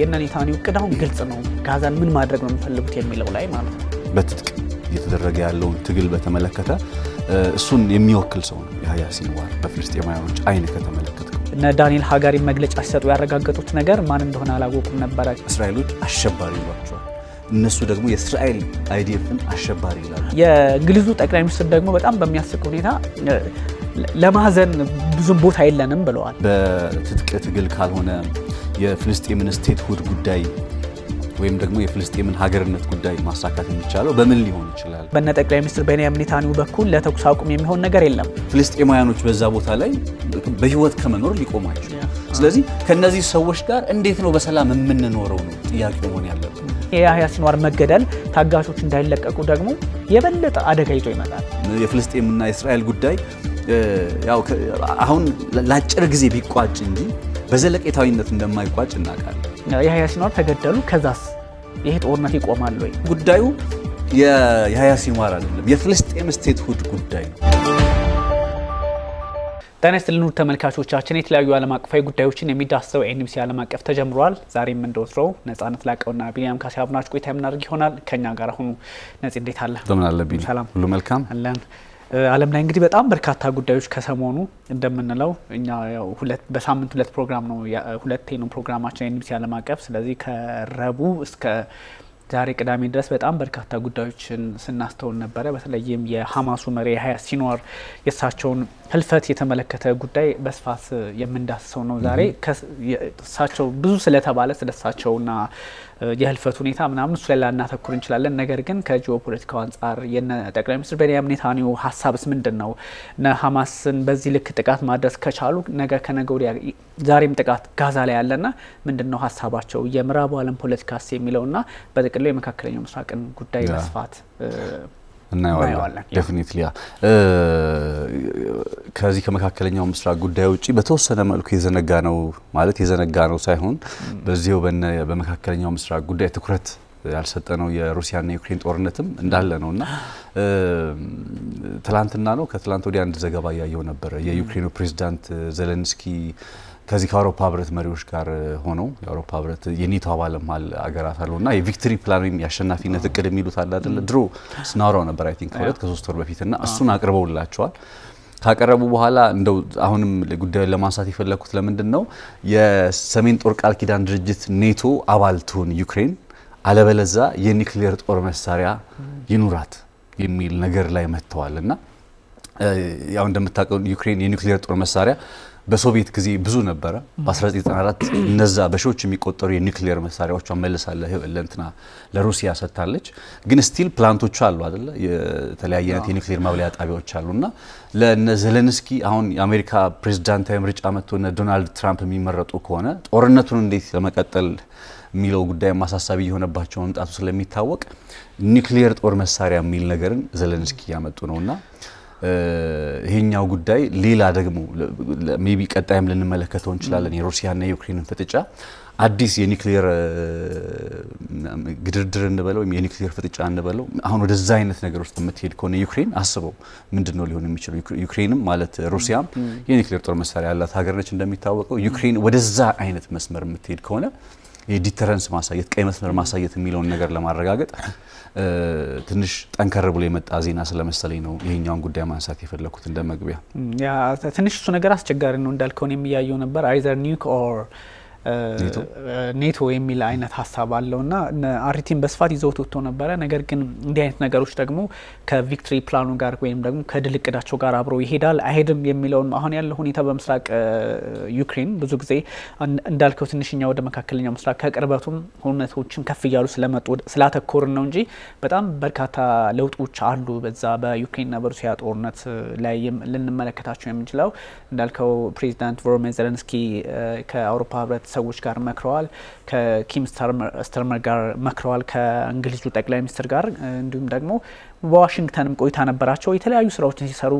የእነ ኔታንያሁ እቅድ አሁን ግልጽ ነው። ጋዛን ምን ማድረግ ነው የሚፈልጉት የሚለው ላይ ማለት ነው። በትጥቅ እየተደረገ ያለውን ትግል በተመለከተ እሱን የሚወክል ሰው ነው የሀያ ሲንዋር በፍልስጤማውያኖች አይን ከተመለከትከው። እነ ዳንኤል ሀጋሪ መግለጫ ሲሰጡ ያረጋገጡት ነገር ማን እንደሆነ አላወቁም ነበረ። እስራኤሎች አሸባሪ ይሏቸዋል፣ እነሱ ደግሞ የእስራኤል አይዲኤፍን አሸባሪ ይላሉ። የእንግሊዙ ጠቅላይ ሚኒስትር ደግሞ በጣም በሚያስቅ ሁኔታ ለማዘን ብዙም ቦታ የለንም ብለዋል። በትጥቅ ትግል ካልሆነ የፍልስጤምን ሁድ ጉዳይ ወይም ደግሞ የፍልስጤምን ሀገርነት ጉዳይ ማሳካት የሚቻለው በምን ሊሆን ይችላል? በነ ጠቅላይ ሚኒስትር ቤንያሚን ኔታንያሁ በኩል ለተኩስ አቁም የሚሆን ነገር የለም። ፍልስጤማውያኖች በዛ ቦታ ላይ በህይወት ከመኖር ሊቆማቸው፣ ስለዚህ ከእነዚህ ሰዎች ጋር እንዴት ነው በሰላም የምንኖረው ነው ጥያቄ መሆን ያለብን። የያህያ ሲኗር መገደል ታጋቾች እንዳይለቀቁ ደግሞ የበለጠ አደጋ ይዞ ይመጣል። የፍልስጤምና የእስራኤል ጉዳይ ያው አሁን ለአጭር ጊዜ ቢቋጭ እንጂ በዘለቄታዊነት እንደማይቋጭ እናውቃለን። የሀያ ሲንዋር ተገደሉ፣ ከዛስ ይሄ ጦርነት ይቆማል ወይ? ጉዳዩ የሀያ ሲኗር አይደለም፣ የፍልስጤም ስቴትሁድ ጉዳይ ነው። ጤና ይስጥልን ውድ ተመልካቾቻችን፣ የተለያዩ ዓለም አቀፋዊ ጉዳዮችን የሚዳሰው ኤንቢሲ ዓለም አቀፍ ተጀምሯል። ዛሬም እንደወትሮው ነጻነት ላቀውና ቢኒያም ካሴ አብናች ቆይታ የምናደርግ ይሆናል። ከኛ ጋር አሁኑ ነጽ፣ እንዴት አለ? ሁሉ መልካም አለን። ዓለም ላይ እንግዲህ በጣም በርካታ ጉዳዮች ከሰሞኑ እንደምንለው እኛ በሳምንት ሁለት ፕሮግራም ነው ሁለቴ ነው ፕሮግራማችን ኤንቢሲ ዓለም አቀፍ። ስለዚህ ከረቡዕ እስከ ዛሬ ቅዳሜ ድረስ በጣም በርካታ ጉዳዮችን ስናስተውል ነበረ። በተለይም የሀማሱ መሪ የሀያ ሲንዋር የእሳቸውን ህልፈት የተመለከተ ጉዳይ በስፋት የምንዳስሰው ነው ዛሬ እሳቸው ብዙ ስለተባለ ስለ እሳቸውና የህልፈት ሁኔታ ምናምን እሱ ላይ ላናተኩር እንችላለን። ነገር ግን ከጂኦ ፖለቲካው አንጻር የነ ጠቅላይ ሚኒስትር ቤንያሚን ኔታንያሁ ሀሳብስ ምንድን ነው? ሀማስን በዚህ ልክ ጥቃት ማድረስ ከቻሉ ነገ ከነገ ወዲያ ዛሬም ጥቃት ጋዛ ላይ ያለና ምንድን ነው ሀሳባቸው የምዕራቡ ዓለም ፖለቲካስ የሚለውና በጥቅሉ የመካከለኛው ምስራቅን ጉዳይ መስፋት እናየዋለን። ዴፊኒትሊ ከዚህ ከመካከለኛው ምስራቅ ጉዳይ ውጭ በተወሰነ መልኩ የዘነጋ ነው ማለት የዘነጋ ነው ሳይሆን በዚሁ በመካከለኛው ምስራቅ ጉዳይ ትኩረት ያልሰጠነው የሩሲያና ዩክሬን ጦርነትም እንዳለ ነው እና ትላንትና ነው ከትላንት ወዲያ አንድ ዘገባ እያየው ነበረ የዩክሬኑ ፕሬዚዳንት ዘለንስኪ ከዚህ ከአውሮፓ ህብረት መሪዎች ጋር ሆነው የአውሮፓ ህብረት የኔቶ አባል አገራት አሉ እና የቪክትሪ ፕላን ወይም የአሸናፊነት እቅድ የሚሉት አለ አይደለ? ድሮ ስናወራው ነበር አይ ቲንክ ከሁለት ከሶስት ወር በፊት እና እሱን አቅርበውላቸዋል። ካቀረቡ በኋላ እንደው አሁንም ጉዳዩን ለማንሳት የፈለግኩት ለምንድን ነው የሰሜን ጦር ቃል ኪዳን ድርጅት ኔቶ አባል ትሁን ዩክሬን፣ አለበለዛ የኒክሌር ጦር መሳሪያ ይኑራት የሚል ነገር ላይ መጥተዋል እና ያው እንደምታውቀው ዩክሬን የኒክሌር ጦር መሳሪያ በሶቪየት ጊዜ ብዙ ነበረ። በ1994 እነዛ በሺዎች የሚቆጠሩ የኒክሌር መሳሪያዎቿ መልሳለህ ለእንትና ለሩሲያ ሰጥታለች። ግን ስቲል ፕላንቶቹ አሉ አደለ? የተለያየ አይነት የኒክሌር ማብለያ ጣቢያዎች አሉ እና ለነ ዘለንስኪ አሁን የአሜሪካ ፕሬዚዳንታዊ ምርጫ መጥቶ እነ ዶናልድ ትራምፕ የሚመረጡ ከሆነ ጦርነቱን እንዴት ለመቀጠል የሚለው ጉዳይ ማሳሳቢ የሆነባቸው መምጣቱ ስለሚታወቅ ኒክሌር ጦር መሳሪያ የሚል ነገርን ዘለንስኪ ያመጡ ነውና ይሄኛው ጉዳይ ሌላ ደግሞ ሜቢ ቀጣይም ልንመለከተው እንችላለን። የሩሲያና የዩክሬንን ፍጥጫ አዲስ የኒክሌር ግድርድር እንበለው ወይም የኒክሌር ፍጥጫ እንበለው አሁን ወደዛ አይነት ነገር ውስጥ የምትሄድ ከሆነ ዩክሬን አስበው ምንድን ነው ሊሆን የሚችለው? ዩክሬንም ማለት ሩሲያም የኒክሌር ጦር መሳሪያ ያላት ሀገር ነች እንደሚታወቀው። ዩክሬን ወደዛ አይነት መስመር የምትሄድ ከሆነ የዲተረንስ ማሳየት ቀይ መስመር ማሳየት የሚለውን ነገር ለማረጋገጥ ትንሽ ጠንከር ብሎ የመጣ ዜና ስለመሰለኝ ነው ይህኛውን ጉዳይ ማንሳት የፈለኩት እንደ መግቢያ። ትንሽ እሱ ነገር አስቸጋሪ ነው እንዳልከውን የሚያየው ነበር አይዘር ኒውክ ኦር ኔቶ የሚል አይነት ሀሳብ አለው እና አሪቲን በስፋት ይዘውት ወጥቶ ነበረ። ነገር ግን እንዲህ አይነት ነገሮች ደግሞ ከቪክትሪ ፕላኑ ጋር ወይም ደግሞ ከድል እቅዳቸው ጋር አብሮ ይሄዳል አይሄድም የሚለውን አሁን ያለው ሁኔታ በምስራቅ ዩክሬን ብዙ ጊዜ እንዳልከው ትንሽኛ ወደ መካከለኛው ምስራቅ ከቅርበቱም ሁነቶችም ከፍ እያሉ ስለመጡ ነው እንጂ በጣም በርካታ ለውጦች አሉ በዛ በዩክሬንና በሩሲያ ጦርነት ላይ ልንመለከታቸው የምንችለው እንዳልከው ፕሬዚዳንት ቮሎዲሚር ዘለንስኪ ከአውሮፓ ህብረት ሰዎች ጋር መክረዋል። ከኪም ስተርመር ጋር መክረዋል፣ ከእንግሊዙ ጠቅላይ ሚኒስትር ጋር እንዲሁም ደግሞ በዋሽንግተንም ቆይታ ነበራቸው። የተለያዩ ስራዎችን ሲሰሩ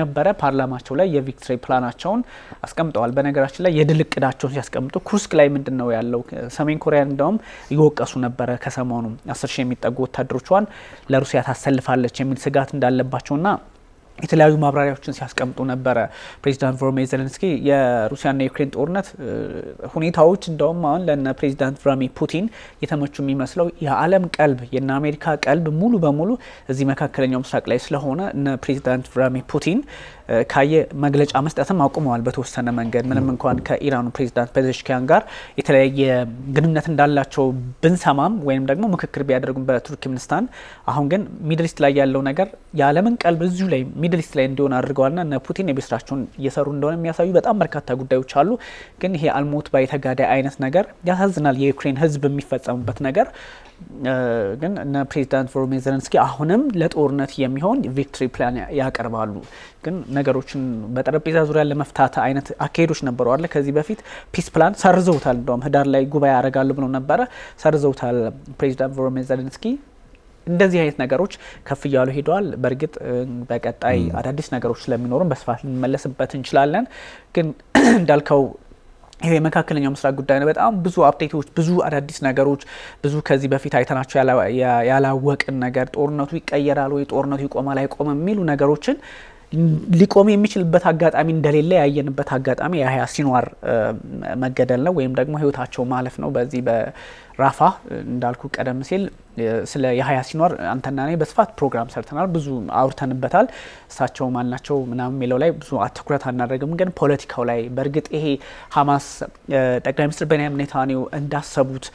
ነበረ። ፓርላማቸው ላይ የቪክትሪ ፕላናቸውን አስቀምጠዋል። በነገራችን ላይ የድል እቅዳቸውን ሲያስቀምጡ ኩርስክ ላይ ምንድን ነው ያለው? ሰሜን ኮሪያ እንደውም እየወቀሱ ነበረ። ከሰሞኑ አስር ሺህ የሚጠጉ ወታደሮቿን ለሩሲያ ታሰልፋለች የሚል ስጋት እንዳለባቸውና የተለያዩ ማብራሪያዎችን ሲያስቀምጡ ነበረ። ፕሬዚዳንት ቮሎዲሚር ዜሌንስኪ የሩሲያና ዩክሬን ጦርነት ሁኔታዎች እንደውም አሁን ለነ ፕሬዚዳንት ቭላድሚር ፑቲን የተመቹ የሚመስለው የዓለም ቀልብ የነ አሜሪካ ቀልብ ሙሉ በሙሉ እዚህ መካከለኛው ምስራቅ ላይ ስለሆነ እነ ፕሬዚዳንት ቭላድሚር ፑቲን ካየ መግለጫ መስጠትም አቁመዋል። በተወሰነ መንገድ ምንም እንኳን ከኢራኑ ፕሬዚዳንት ፔዘሽኪያን ጋር የተለያየ ግንኙነት እንዳላቸው ብንሰማም ወይም ደግሞ ምክክር ቢያደርጉም በቱርክሚኒስታን አሁን ግን ሚድልስት ላይ ያለው ነገር የዓለምን ቀልብ እዚሁ ላይ ሚድልስት ላይ እንዲሆን አድርገዋልና እነ ፑቲን የቤት ስራቸውን እየሰሩ እንደሆነ የሚያሳዩ በጣም በርካታ ጉዳዮች አሉ። ግን ይሄ አልሞት ተጋዳይ አይነት ነገር ያሳዝናል። የዩክሬን ህዝብ የሚፈጸምበት ነገር ግን እነ ፕሬዚዳንት ቮሎዲሚር ዘለንስኪ አሁንም ለጦርነት የሚሆን ቪክትሪ ፕላን ያቀርባሉ ግን ነገሮችን በጠረጴዛ ዙሪያ ለመፍታት አይነት አካሄዶች ነበሩ አለ ከዚህ በፊት ፒስ ፕላን ሰርዘውታል። እንደውም ህዳር ላይ ጉባኤ ያደርጋሉ ብለው ነበረ፣ ሰርዘውታል። ፕሬዚዳንት ቮሎዲሚር ዘለንስኪ እንደዚህ አይነት ነገሮች ከፍ እያሉ ሄደዋል። በእርግጥ በቀጣይ አዳዲስ ነገሮች ስለሚኖሩም በስፋት ልንመለስበት እንችላለን። ግን እንዳልከው ይሄ የመካከለኛው ምስራቅ ጉዳይ ነው። በጣም ብዙ አፕዴቶች፣ ብዙ አዳዲስ ነገሮች፣ ብዙ ከዚህ በፊት አይተናቸው ያላወቅን ነገር ጦርነቱ ይቀየራል ወይ ጦርነቱ ይቆማል አይቆምም የሚሉ ነገሮችን ሊቆም የሚችልበት አጋጣሚ እንደሌለ ያየንበት አጋጣሚ የያህያ ሲንዋር መገደል ነው ወይም ደግሞ ህይወታቸው ማለፍ ነው። በዚህ በራፋ እንዳልኩ ቀደም ሲል ስለ የያህያ ሲንዋር አንተና እኔ በስፋት ፕሮግራም ሰርተናል፣ ብዙ አውርተንበታል። እሳቸው ማናቸው ምናምን የሚለው ላይ ብዙ ትኩረት አናደርግም፣ ግን ፖለቲካው ላይ በእርግጥ ይሄ ሀማስ ጠቅላይ ሚኒስትር ቤንያሚን ኔታንያሁ እንዳሰቡት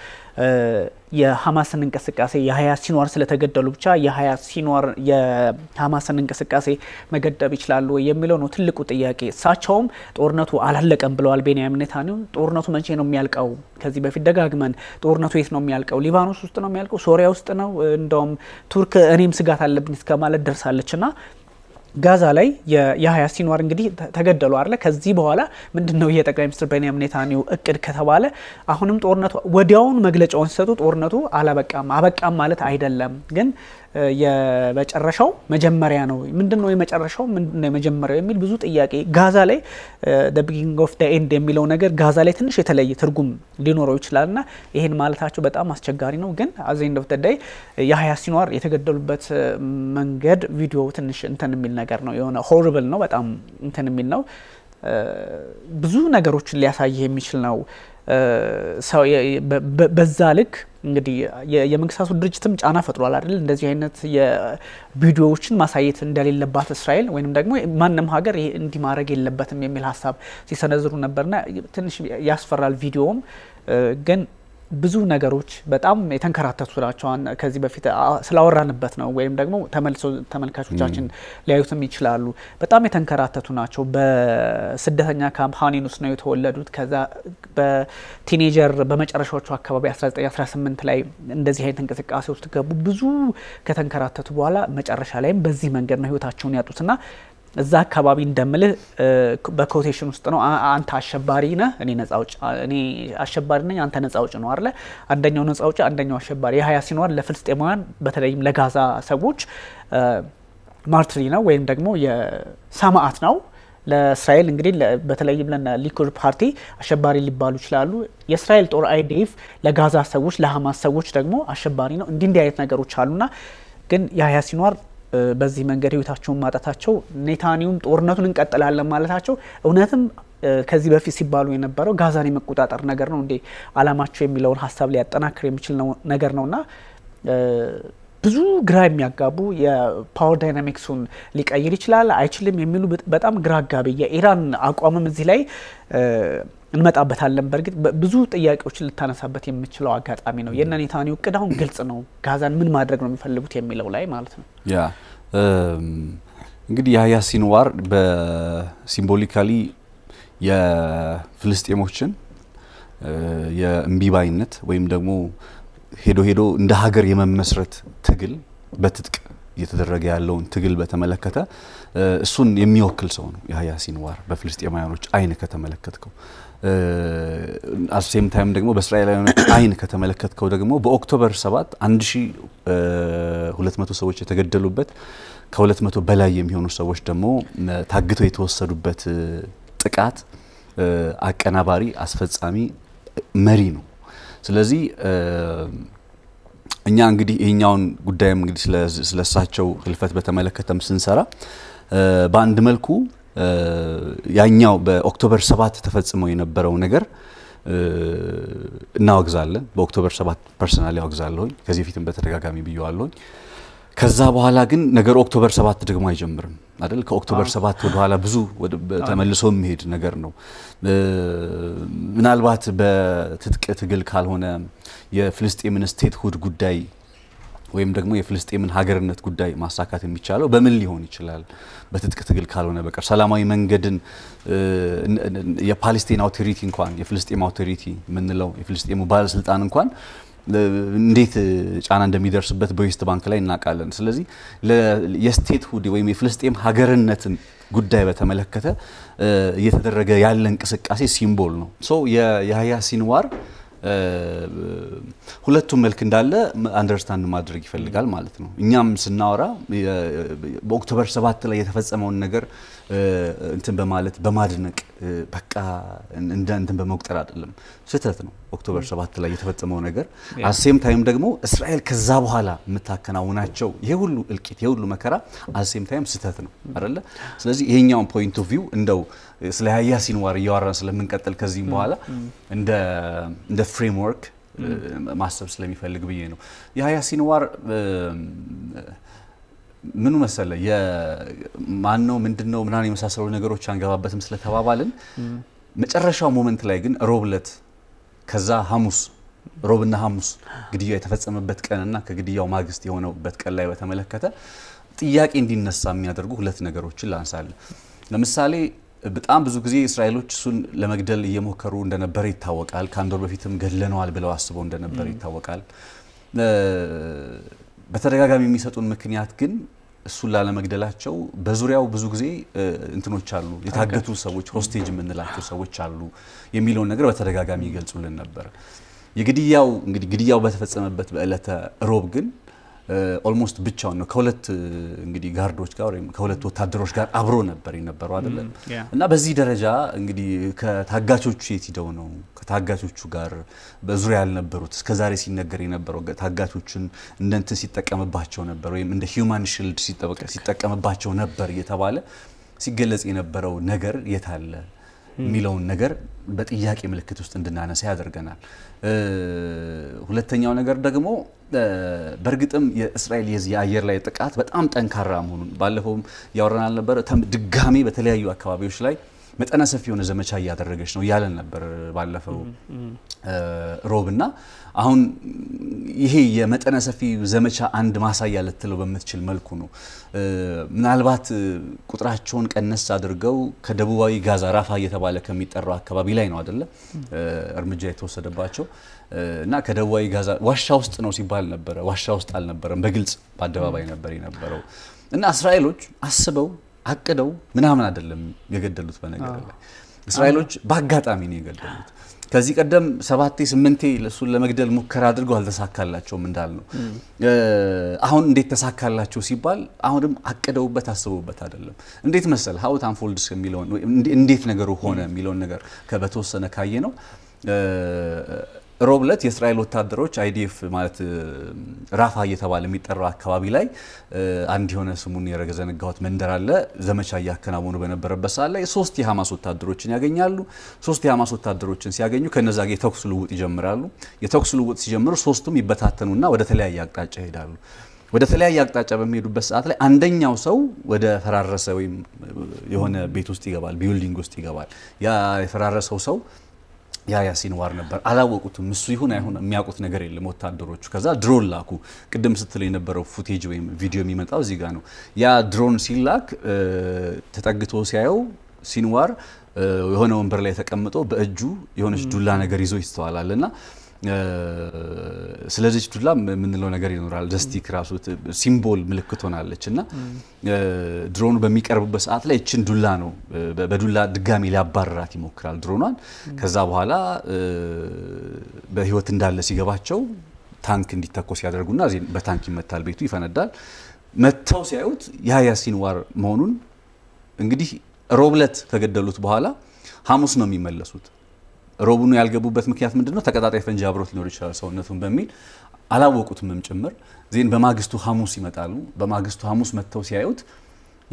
የሐማስን እንቅስቃሴ የሀያ ሲኗር ስለተገደሉ ብቻ የሀያ ሲኗር የሐማስን እንቅስቃሴ መገደብ ይችላሉ ወይ የሚለው ነው ትልቁ ጥያቄ። እሳቸውም ጦርነቱ አላለቀም ብለዋል ቤንያሚን ኔታንያሁ። ጦርነቱ መቼ ነው የሚያልቀው? ከዚህ በፊት ደጋግመን ጦርነቱ የት ነው የሚያልቀው? ሊባኖስ ውስጥ ነው የሚያልቀው? ሶሪያ ውስጥ ነው? እንደውም ቱርክ እኔም ስጋት አለብኝ እስከ ማለት ደርሳለች እና ጋዛ ላይ የሀያ ሲንዋር እንግዲህ ተገደሉ አለ። ከዚህ በኋላ ምንድን ነው የጠቅላይ ሚኒስትር ቤንያሚን ኔታንያሁ እቅድ ከተባለ አሁንም ጦርነቱ ወዲያውን መግለጫውን ሲሰጡ ጦርነቱ አላበቃም አበቃም ማለት አይደለም ግን የመጨረሻው መጀመሪያ ነው። ምንድን ነው የመጨረሻው? ምንድን ነው የመጀመሪያው የሚል ብዙ ጥያቄ ጋዛ ላይ ደ ቢጊኒንግ ኦፍ ደ ኤንድ የሚለው ነገር ጋዛ ላይ ትንሽ የተለየ ትርጉም ሊኖረው ይችላል ና ይህን ማለታቸው በጣም አስቸጋሪ ነው። ግን አዚ ኤንድ ኦፍ ደ ዳይ የሀያ ሲኗር የተገደሉበት መንገድ ቪዲዮ ትንሽ እንትን የሚል ነገር ነው። የሆነ ሆርብል ነው። በጣም እንትን የሚል ነው። ብዙ ነገሮችን ሊያሳይህ የሚችል ነው። በዛ ልክ እንግዲህ የመንግስታቱ ድርጅትም ጫና ፈጥሯል አይደል? እንደዚህ አይነት የቪዲዮዎችን ማሳየት እንደሌለባት እስራኤል ወይም ደግሞ ማንም ሀገር ይሄ እንዲህ ማድረግ የለበትም የሚል ሀሳብ ሲሰነዝሩ ነበርና ትንሽ ያስፈራል። ቪዲዮውም ግን ብዙ ነገሮች በጣም የተንከራተቱ ናቸው። ከዚህ በፊት ስላወራንበት ነው፣ ወይም ደግሞ ተመልካቾቻችን ሊያዩትም ይችላሉ። በጣም የተንከራተቱ ናቸው። በስደተኛ ካምፕ ሀኒን ውስጥ ነው የተወለዱት። ከዛ በቲኔጀር በመጨረሻዎቹ አካባቢ 1918 ላይ እንደዚህ አይነት እንቅስቃሴ ውስጥ ገቡ። ብዙ ከተንከራተቱ በኋላ መጨረሻ ላይም በዚህ መንገድ ነው ህይወታቸውን ያጡትና እዛ አካባቢ እንደምልህ በኮቴሽን ውስጥ ነው። አንተ አሸባሪ ነህ፣ እኔ ነጻ አውጭ፣ እኔ አሸባሪ ነኝ፣ አንተ ነጻ አውጭ ነው አለ። አንደኛው ነጻ አውጭ፣ አንደኛው አሸባሪ። የሀያ ሲኗር ለፍልስጤማውያን በተለይም ለጋዛ ሰዎች ማርትሪ ነው ወይም ደግሞ የሰማዕት ነው። ለእስራኤል እንግዲህ በተለይም ለሊኩድ ፓርቲ አሸባሪ ሊባሉ ይችላሉ። የእስራኤል ጦር አይዲኤፍ ለጋዛ ሰዎች፣ ለሀማስ ሰዎች ደግሞ አሸባሪ ነው። እንዲህ እንዲህ አይነት ነገሮች አሉና ግን የሀያ ሲኗር በዚህ መንገድ ህይወታቸውን ማጣታቸው ኔታኒውም ጦርነቱን እንቀጥላለን ማለታቸው እውነትም ከዚህ በፊት ሲባሉ የነበረው ጋዛን የመቆጣጠር ነገር ነው እንዴ አላማቸው የሚለውን ሀሳብ ሊያጠናክር የሚችል ነገር ነውና ብዙ ግራ የሚያጋቡ የፓወር ዳይናሚክሱን ሊቀይር ይችላል አይችልም የሚሉ በጣም ግራ አጋቢ የኢራን አቋምም እዚህ ላይ እንመጣበታለን። በእርግጥ ብዙ ጥያቄዎችን ልታነሳበት የምችለው አጋጣሚ ነው። የነ ኔታኒ እቅድ አሁን ግልጽ ነው። ጋዛን ምን ማድረግ ነው የሚፈልጉት የሚለው ላይ ማለት ነው። ያ እንግዲህ ያህያ ሲንዋር በሲምቦሊካሊ የፍልስጤሞችን የእምቢባይነት ወይም ደግሞ ሄዶ ሄዶ እንደ ሀገር የመመስረት ትግል በትጥቅ እየተደረገ ያለውን ትግል በተመለከተ እሱን የሚወክል ሰው ነው ያህያ ሲንዋር በፍልስጤማውያኖች አይን ከተመለከትከው አሴም ታይም ደግሞ በእስራኤላውያኖች አይን ከተመለከትከው ደግሞ በኦክቶበር 7 1200 ሰዎች የተገደሉበት ከ200 በላይ የሚሆኑ ሰዎች ደግሞ ታግተው የተወሰዱበት ጥቃት አቀናባሪ፣ አስፈጻሚ፣ መሪ ነው። ስለዚህ እኛ እንግዲህ ይህኛውን ጉዳይም እንግዲህ ስለሳቸው ህልፈት በተመለከተም ስንሰራ በአንድ መልኩ ያኛው በኦክቶበር ሰባት ተፈጽመው የነበረው ነገር እናወግዛለን። በኦክቶበር ሰባት ፐርሰናል ያወግዛለሁኝ። ከዚህ በፊትም በተደጋጋሚ ብየዋለሁኝ። ከዛ በኋላ ግን ነገር ኦክቶበር ሰባት ደግሞ አይጀምርም አይደል? ከኦክቶበር ሰባት ወደኋላ ብዙ ተመልሶ የሚሄድ ነገር ነው። ምናልባት በትጥቅ ትግል ካልሆነ የፍልስጤምን ሁድ ጉዳይ ወይም ደግሞ የፍልስጤምን ሀገርነት ጉዳይ ማሳካት የሚቻለው በምን ሊሆን ይችላል? በትጥቅ ትግል ካልሆነ በቀር ሰላማዊ መንገድን የፓሌስቲን አውቶሪቲ እንኳን የፍልስጤም አውቶሪቲ የምንለው የፍልስጤሙ ባለስልጣን እንኳን እንዴት ጫና እንደሚደርስበት በዌስት ባንክ ላይ እናውቃለን። ስለዚህ የስቴት ሁድ ወይም የፍልስጤም ሀገርነትን ጉዳይ በተመለከተ እየተደረገ ያለ እንቅስቃሴ ሲምቦል ነው። ሶ የያህያ ሲንዋር ሁለቱም መልክ እንዳለ አንደርስታንድ ማድረግ ይፈልጋል ማለት ነው። እኛም ስናወራ በኦክቶበር ሰባት ላይ የተፈጸመውን ነገር እንትን በማለት በማድነቅ በቃ እንደ እንትን በመቁጠር አይደለም። ስህተት ነው። ኦክቶበር ሰባት ላይ የተፈጸመው ነገር አሴም ታይም ደግሞ እስራኤል ከዛ በኋላ የምታከናውናቸው ይሄ ሁሉ እልቂት፣ ይሄ ሁሉ መከራ አሴም ታይም ስህተት ነው አይደለ? ስለዚህ ይሄኛውን ፖይንት ኦፍ ቪው እንደው ስለ ያያ ሲንዋር እያወራን ስለምንቀጥል ከዚህም በኋላ እንደ ፍሬምወርክ ማሰብ ስለሚፈልግ ብዬ ነው። ያያ ሲንዋር ምኑ መሰለ የማን ነው ምንድን ነው ምናን የመሳሰሉ ነገሮች አንገባበትም ስለተባባልን መጨረሻው ሞመንት ላይ ግን ሮብለት ከዛ ሐሙስ ሮብና ሐሙስ ግድያው የተፈጸመበት ቀንና ከግድያው ማግስት የሆነበት ቀን ላይ በተመለከተ ጥያቄ እንዲነሳ የሚያደርጉ ሁለት ነገሮችን ላንሳለ። ለምሳሌ በጣም ብዙ ጊዜ እስራኤሎች እሱን ለመግደል እየሞከሩ እንደነበረ ይታወቃል። ከአንድ ወር በፊትም ገድለነዋል ብለው አስበው እንደነበረ ይታወቃል። በተደጋጋሚ የሚሰጡን ምክንያት ግን እሱን ላለመግደላቸው በዙሪያው ብዙ ጊዜ እንትኖች አሉ፣ የታገቱ ሰዎች ሆስቴጅ የምንላቸው ሰዎች አሉ የሚለውን ነገር በተደጋጋሚ ይገልጹልን ነበር። የግድያው እንግዲህ ግድያው በተፈጸመበት በዕለተ ሮብ ግን ኦልሞስት ብቻውን ነው ከሁለት እንግዲህ ጋርዶች ጋር ወይም ከሁለት ወታደሮች ጋር አብሮ ነበር የነበረው አይደለም። እና በዚህ ደረጃ እንግዲህ ከታጋቾቹ የት ሂደው ነው ከታጋቾቹ ጋር በዙሪያ ያልነበሩት እስከዛሬ ሲነገር የነበረው ታጋቾቹን እንደ እንትን ሲጠቀምባቸው ነበር ወይም እንደ ሂውማን ሺልድ ሲጠቀምባቸው ነበር እየተባለ ሲገለጽ የነበረው ነገር የት አለ? የሚለውን ነገር በጥያቄ ምልክት ውስጥ እንድናነሳ ያደርገናል። ሁለተኛው ነገር ደግሞ በእርግጥም የእስራኤል የዚህ የአየር ላይ ጥቃት በጣም ጠንካራ መሆኑን ባለፈውም ያወራናል ነበር ድጋሜ በተለያዩ አካባቢዎች ላይ መጠነ ሰፊ የሆነ ዘመቻ እያደረገች ነው እያለን ነበር ባለፈው ሮብ እና አሁን ይሄ የመጠነ ሰፊ ዘመቻ አንድ ማሳያ ልትለው በምትችል መልኩ ነው። ምናልባት ቁጥራቸውን ቀነስ አድርገው ከደቡባዊ ጋዛ ራፋ እየተባለ ከሚጠራው አካባቢ ላይ ነው አደለ እርምጃ የተወሰደባቸው እና ከደቡባዊ ጋዛ ዋሻ ውስጥ ነው ሲባል ነበረ። ዋሻ ውስጥ አልነበረም፣ በግልጽ በአደባባይ ነበር የነበረው እና እስራኤሎች አስበው አቅደው ምናምን አይደለም የገደሉት። በነገር ላይ እስራኤሎች በአጋጣሚ ነው የገደሉት። ከዚህ ቀደም ሰባቴ ስምንቴ እሱን ለመግደል ሙከራ አድርገው አልተሳካላቸውም ነው። አሁን እንዴት ተሳካላቸው ሲባል አሁንም አቅደውበት አስበውበት አይደለም። እንዴት መሰል ሀውት አንፎልድስ የሚለውን እንዴት ነገሩ ሆነ የሚለውን ነገር በተወሰነ ካየ ነው ሮብለት የእስራኤል ወታደሮች አይዲኤፍ ማለት ራፋ እየተባለ የሚጠራው አካባቢ ላይ አንድ የሆነ ስሙን የረገዘነጋሁት መንደር አለ። ዘመቻ እያከናወኑ በነበረበት ሰዓት ላይ ሶስት የሀማስ ወታደሮችን ያገኛሉ። ሶስት የሀማስ ወታደሮችን ሲያገኙ ከነዛ ጋር የተኩስ ልውጥ ይጀምራሉ። የተኩስ ልውጥ ሲጀምሩ ሶስቱም ይበታተኑና ወደ ተለያየ አቅጣጫ ይሄዳሉ። ወደ ተለያየ አቅጣጫ በሚሄዱበት ሰዓት ላይ አንደኛው ሰው ወደ ፈራረሰ ወይም የሆነ ቤት ውስጥ ይገባል፣ ቢውልዲንግ ውስጥ ይገባል። ያ የፈራረሰው ሰው ያያ ሲንዋር ነበር። አላወቁትም። እሱ ይሁን አይሁን የሚያውቁት ነገር የለም ወታደሮቹ። ከዛ ድሮን ላኩ። ቅድም ስትል የነበረው ፉቴጅ ወይም ቪዲዮ የሚመጣው እዚህ ጋር ነው። ያ ድሮን ሲላክ ተጠግቶ ሲያየው ሲንዋር የሆነ ወንበር ላይ ተቀምጦ በእጁ የሆነች ዱላ ነገር ይዞ ይስተዋላል እና ስለዚች ዱላ የምንለው ነገር ይኖራል። ዘስቲክ ራሱ ሲምቦል ምልክት ሆናለች እና ድሮኑ በሚቀርብበት ሰዓት ላይ እችን ዱላ ነው በዱላ ድጋሚ ሊያባረራት ይሞክራል ድሮኗን። ከዛ በኋላ በህይወት እንዳለ ሲገባቸው ታንክ እንዲተኮስ ያደርጉና በታንክ ይመታል፣ ቤቱ ይፈነዳል። መጥተው ሲያዩት የሀያ ሲንዋር መሆኑን እንግዲህ ሮብለት ከገደሉት በኋላ ሐሙስ ነው የሚመለሱት ሮቡኑ ያልገቡበት ምክንያት ምንድነው? ተቀጣጣይ ፈንጂ አብሮት ሊኖር ይችላል ሰውነቱን በሚል አላወቁትምም ጭምር ዜን በማግስቱ ሐሙስ ይመጣሉ። በማግስቱ ሐሙስ መጥተው ሲያዩት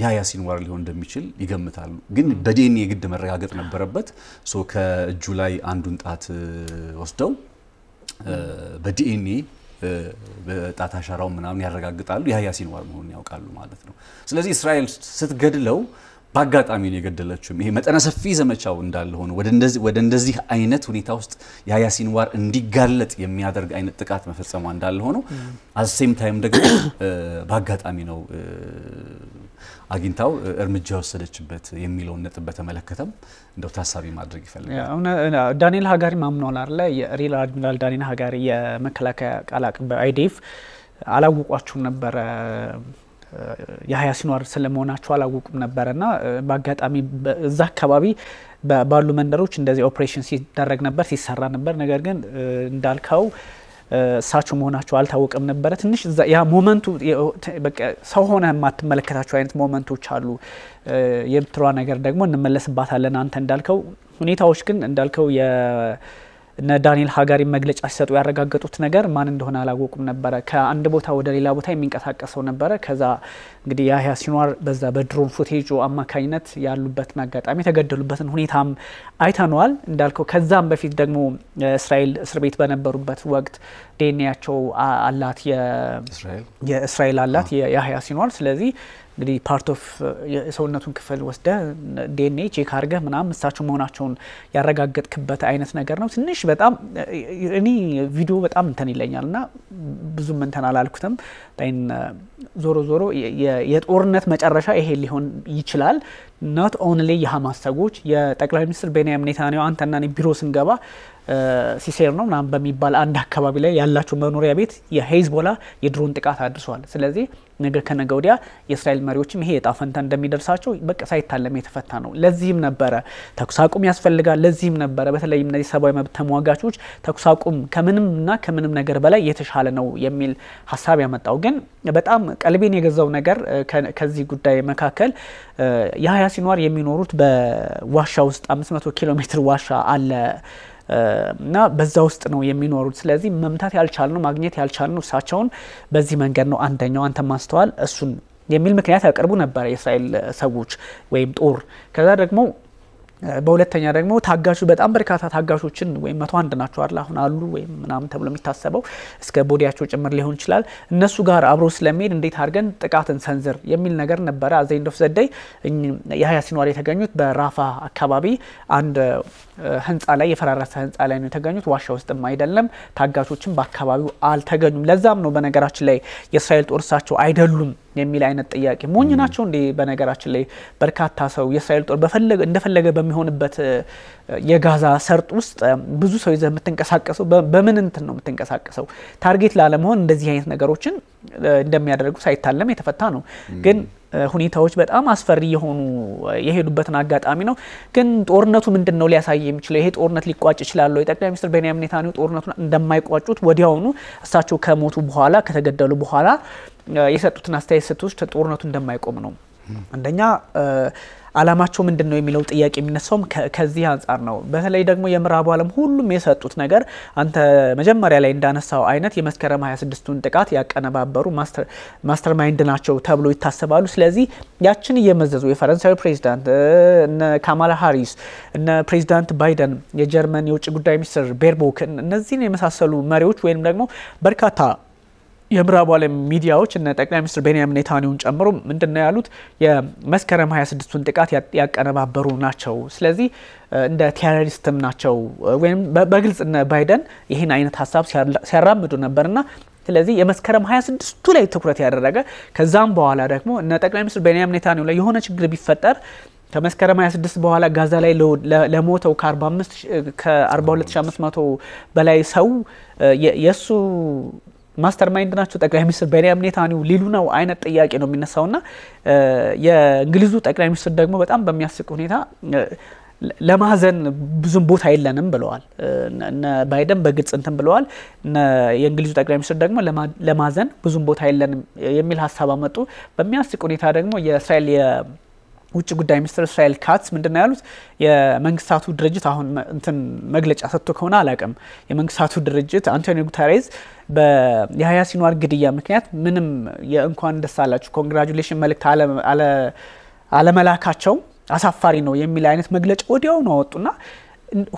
ያ ያሲንዋር ሊሆን እንደሚችል ይገምታሉ። ግን በዲኤንኤ ግድ መረጋገጥ ነበረበት። ከእጁ ላይ አንዱን ጣት ወስደው በዲኤንኤ በጣት አሻራው ምናምን ያረጋግጣሉ። ያ ያሲንዋር መሆኑን ያውቃሉ ማለት ነው። ስለዚህ እስራኤል ስትገድለው በአጋጣሚ ነው የገደለችውም። ይሄ መጠነ ሰፊ ዘመቻው እንዳለ ሆኖ ወደ እንደዚህ አይነት ሁኔታ ውስጥ የሀያ ሲንዋር እንዲጋለጥ የሚያደርግ አይነት ጥቃት መፈጸሟ እንዳለ ሆኖ አሴም ታይም ደግሞ በአጋጣሚ ነው አግኝታው እርምጃ ወሰደችበት የሚለውን ነጥብ በተመለከተም እንደው ታሳቢ ማድረግ ይፈልጋል። ዳንኤል ሀጋሪ ማምኗል አለ የሪል አድሚራል ዳንኤል ሀጋሪ የመከላከያ ቃል አቀባይ አይዲኤፍ አላወቋችሁም ነበረ የሀያ ሲኗር ስለመሆናቸው አላወቁም ነበር በአጋጣሚ እዛ አካባቢ ባሉ መንደሮች እንደዚህ ኦፕሬሽን ሲደረግ ነበር ሲሰራ ነበር። ነገር ግን እንዳልከው እሳቸው መሆናቸው አልታወቀም ነበረ። ትንሽ ያ ሞመንቱ ሰው ሆነ የማትመለከታቸው አይነት ሞመንቶች አሉ። የኤርትራ ነገር ደግሞ እንመለስባታለን አንተ እንዳልከው ሁኔታዎች ግን እንዳልከው እነ ዳንኤል ሀጋሪ መግለጫ ሲሰጡ ያረጋገጡት ነገር ማን እንደሆነ አላወቁም ነበረ። ከአንድ ቦታ ወደ ሌላ ቦታ የሚንቀሳቀሰው ነበረ። ከዛ እንግዲህ ያህያ ሲኗር በዛ በድሮን ፉቴጁ አማካኝነት ያሉበትን አጋጣሚ የተገደሉበትን ሁኔታም አይተነዋል እንዳልከው። ከዛም በፊት ደግሞ እስራኤል እስር ቤት በነበሩበት ወቅት ዴኔያቸው አላት የእስራኤል አላት የያህያ ሲኗር ስለዚህ እንግዲህ ፓርት ኦፍ uh, የሰውነቱን ክፍል ወስደ ዲኤንኤ ቼክ አድርገህ ምናም እሳቸው መሆናቸውን ያረጋገጥክበት አይነት ነገር ነው። ትንሽ በጣም uh, እኔ ቪዲዮ በጣም እንትን ይለኛል እና ብዙም እንትን አላልኩትም። ይን uh, ዞሮ ዞሮ የጦርነት መጨረሻ ይሄ ሊሆን ይችላል። ኖት ኦንሊ የሀማስ ሰዎች የጠቅላይ ሚኒስትር ቤንያሚን ኔታንያሁ አንተና ቢሮ ስንገባ ሲሴር ነው ምናምን በሚባል አንድ አካባቢ ላይ ያላቸው መኖሪያ ቤት የሄዝቦላ የድሮን ጥቃት አድርሰዋል ስለዚህ ነገ ከነገ ወዲያ የእስራኤል መሪዎችም ይሄ እጣ ፈንታ እንደሚደርሳቸው በቃ ሳይታለም የተፈታ ነው። ለዚህም ነበረ ተኩስ አቁም ያስፈልጋል። ለዚህም ነበረ በተለይም እነዚህ ሰብአዊ መብት ተሟጋቾች ተኩስ አቁም እና ከምንም ነገር በላይ የተሻለ ነው የሚል ሀሳብ ያመጣው። ግን በጣም ቀልቤን የገዛው ነገር ከዚህ ጉዳይ መካከል የሀያ ሲኗር የሚኖሩት በዋሻ ውስጥ 500 ኪሎ ሜትር ዋሻ አለ እና በዛ ውስጥ ነው የሚኖሩት። ስለዚህ መምታት ያልቻልነው ማግኘት ያልቻልነው እሳቸውን በዚህ መንገድ ነው። አንደኛው አንተ ማስተዋል እሱን የሚል ምክንያት ያቀርቡ ነበር የእስራኤል ሰዎች ወይም ጦር። ከዛ ደግሞ በሁለተኛ ደግሞ ታጋሹ በጣም በርካታ ታጋሾችን ወይም መቶ አንድ ናቸው አለ አሁን አሉ ወይም ምናምን ተብሎ የሚታሰበው እስከ ቦዲያቸው ጭምር ሊሆን ይችላል። እነሱ ጋር አብሮ ስለሚሄድ እንዴት አድርገን ጥቃትን ሰንዝር የሚል ነገር ነበረ። አዘ ዘደይ የሀያ ሲኗር የተገኙት በራፋ አካባቢ አንድ ህንፃ ላይ የፈራረሰ ህንፃ ላይ ነው የተገኙት። ዋሻ ውስጥም አይደለም። ታጋቾችም በአካባቢው አልተገኙም። ለዛም ነው በነገራችን ላይ የእስራኤል ጦር እሳቸው አይደሉም የሚል አይነት ጥያቄ ሞኝ ናቸው እንዴ? በነገራችን ላይ በርካታ ሰው የእስራኤል ጦር እንደፈለገ በሚሆንበት የጋዛ ሰርጥ ውስጥ ብዙ ሰው ይዘህ የምትንቀሳቀሰው በምን እንትን ነው የምትንቀሳቀሰው? ታርጌት ላለመሆን እንደዚህ አይነት ነገሮችን እንደሚያደርጉ ሳይታለም የተፈታ ነው ግን ሁኔታዎች በጣም አስፈሪ የሆኑ የሄዱበትን አጋጣሚ ነው። ግን ጦርነቱ ምንድን ነው ሊያሳይ የሚችለው? ይሄ ጦርነት ሊቋጭ ይችላል ወይ? ጠቅላይ ሚኒስትር ቤንያሚን ኔታንያሁ ጦርነቱን እንደማይቋጩት ወዲያውኑ እሳቸው ከሞቱ በኋላ ከተገደሉ በኋላ የሰጡትን አስተያየት ሰጡት ጦርነቱ እንደማይቆም ነው። አንደኛ አላማቸው ምንድን ነው የሚለው ጥያቄ የሚነሳውም ከዚህ አንጻር ነው። በተለይ ደግሞ የምዕራቡ ዓለም ሁሉም የሰጡት ነገር አንተ መጀመሪያ ላይ እንዳነሳው አይነት የመስከረም 26ቱን ጥቃት ያቀነባበሩ ማስተር ማይንድ ናቸው ተብሎ ይታሰባሉ። ስለዚህ ያችን እየመዘዙ የፈረንሳዊ ፕሬዚዳንት እነ ካማላ ሃሪስ እነ ፕሬዚዳንት ባይደን፣ የጀርመን የውጭ ጉዳይ ሚኒስትር ቤርቦክ እነዚህን የመሳሰሉ መሪዎች ወይም ደግሞ በርካታ የምዕራቡ ዓለም ሚዲያዎች እነ ጠቅላይ ሚኒስትር ቤንያሚን ኔታንያሁን ጨምሮ ምንድነው ያሉት የመስከረም 26ቱን ጥቃት ያቀነባበሩ ናቸው፣ ስለዚህ እንደ ቴሮሪስትም ናቸው ወይም በግልጽ እነ ባይደን ይህን አይነት ሀሳብ ሲያራምዱ ነበርና ስለዚህ የመስከረም 26ቱ ላይ ትኩረት ያደረገ ከዛም በኋላ ደግሞ እነ ጠቅላይ ሚኒስትር ቤንያሚን ኔታንያሁ ላይ የሆነ ችግር ቢፈጠር ከመስከረም 26 በኋላ ጋዛ ላይ ለሞተው ከ42500 በላይ ሰው የእሱ ማስተር ማይንድ ናቸው ጠቅላይ ሚኒስትር ቤንያሚን ኔታንያሁ ሊሉ ነው አይነት ጥያቄ ነው ና የእንግሊዙ ጠቅላይ ሚኒስትር ደግሞ በጣም በሚያስቅ ሁኔታ ለማዘን ብዙም ቦታ የለንም ብለዋል። እነ ባይደን በግልጽ እንትን ብለዋል። የእንግሊዙ ጠቅላይ ሚኒስትር ደግሞ ለማዘን ብዙም ቦታ የለንም የሚል ሀሳብ አመጡ። በሚያስቅ ሁኔታ ደግሞ የእስራኤል ውጭ ጉዳይ ሚኒስትር እስራኤል ካትስ ምንድነው ያሉት? የመንግስታቱ ድርጅት አሁን እንትን መግለጫ ሰጥቶ ከሆነ አላውቅም። የመንግስታቱ ድርጅት አንቶኒ ጉተሬዝ የሀያ ሲኗር ግድያ ምክንያት ምንም የእንኳን ደስ አላችሁ ኮንግራጁሌሽን መልእክት አለመላካቸው አሳፋሪ ነው የሚል አይነት መግለጫ ወዲያውኑ አወጡና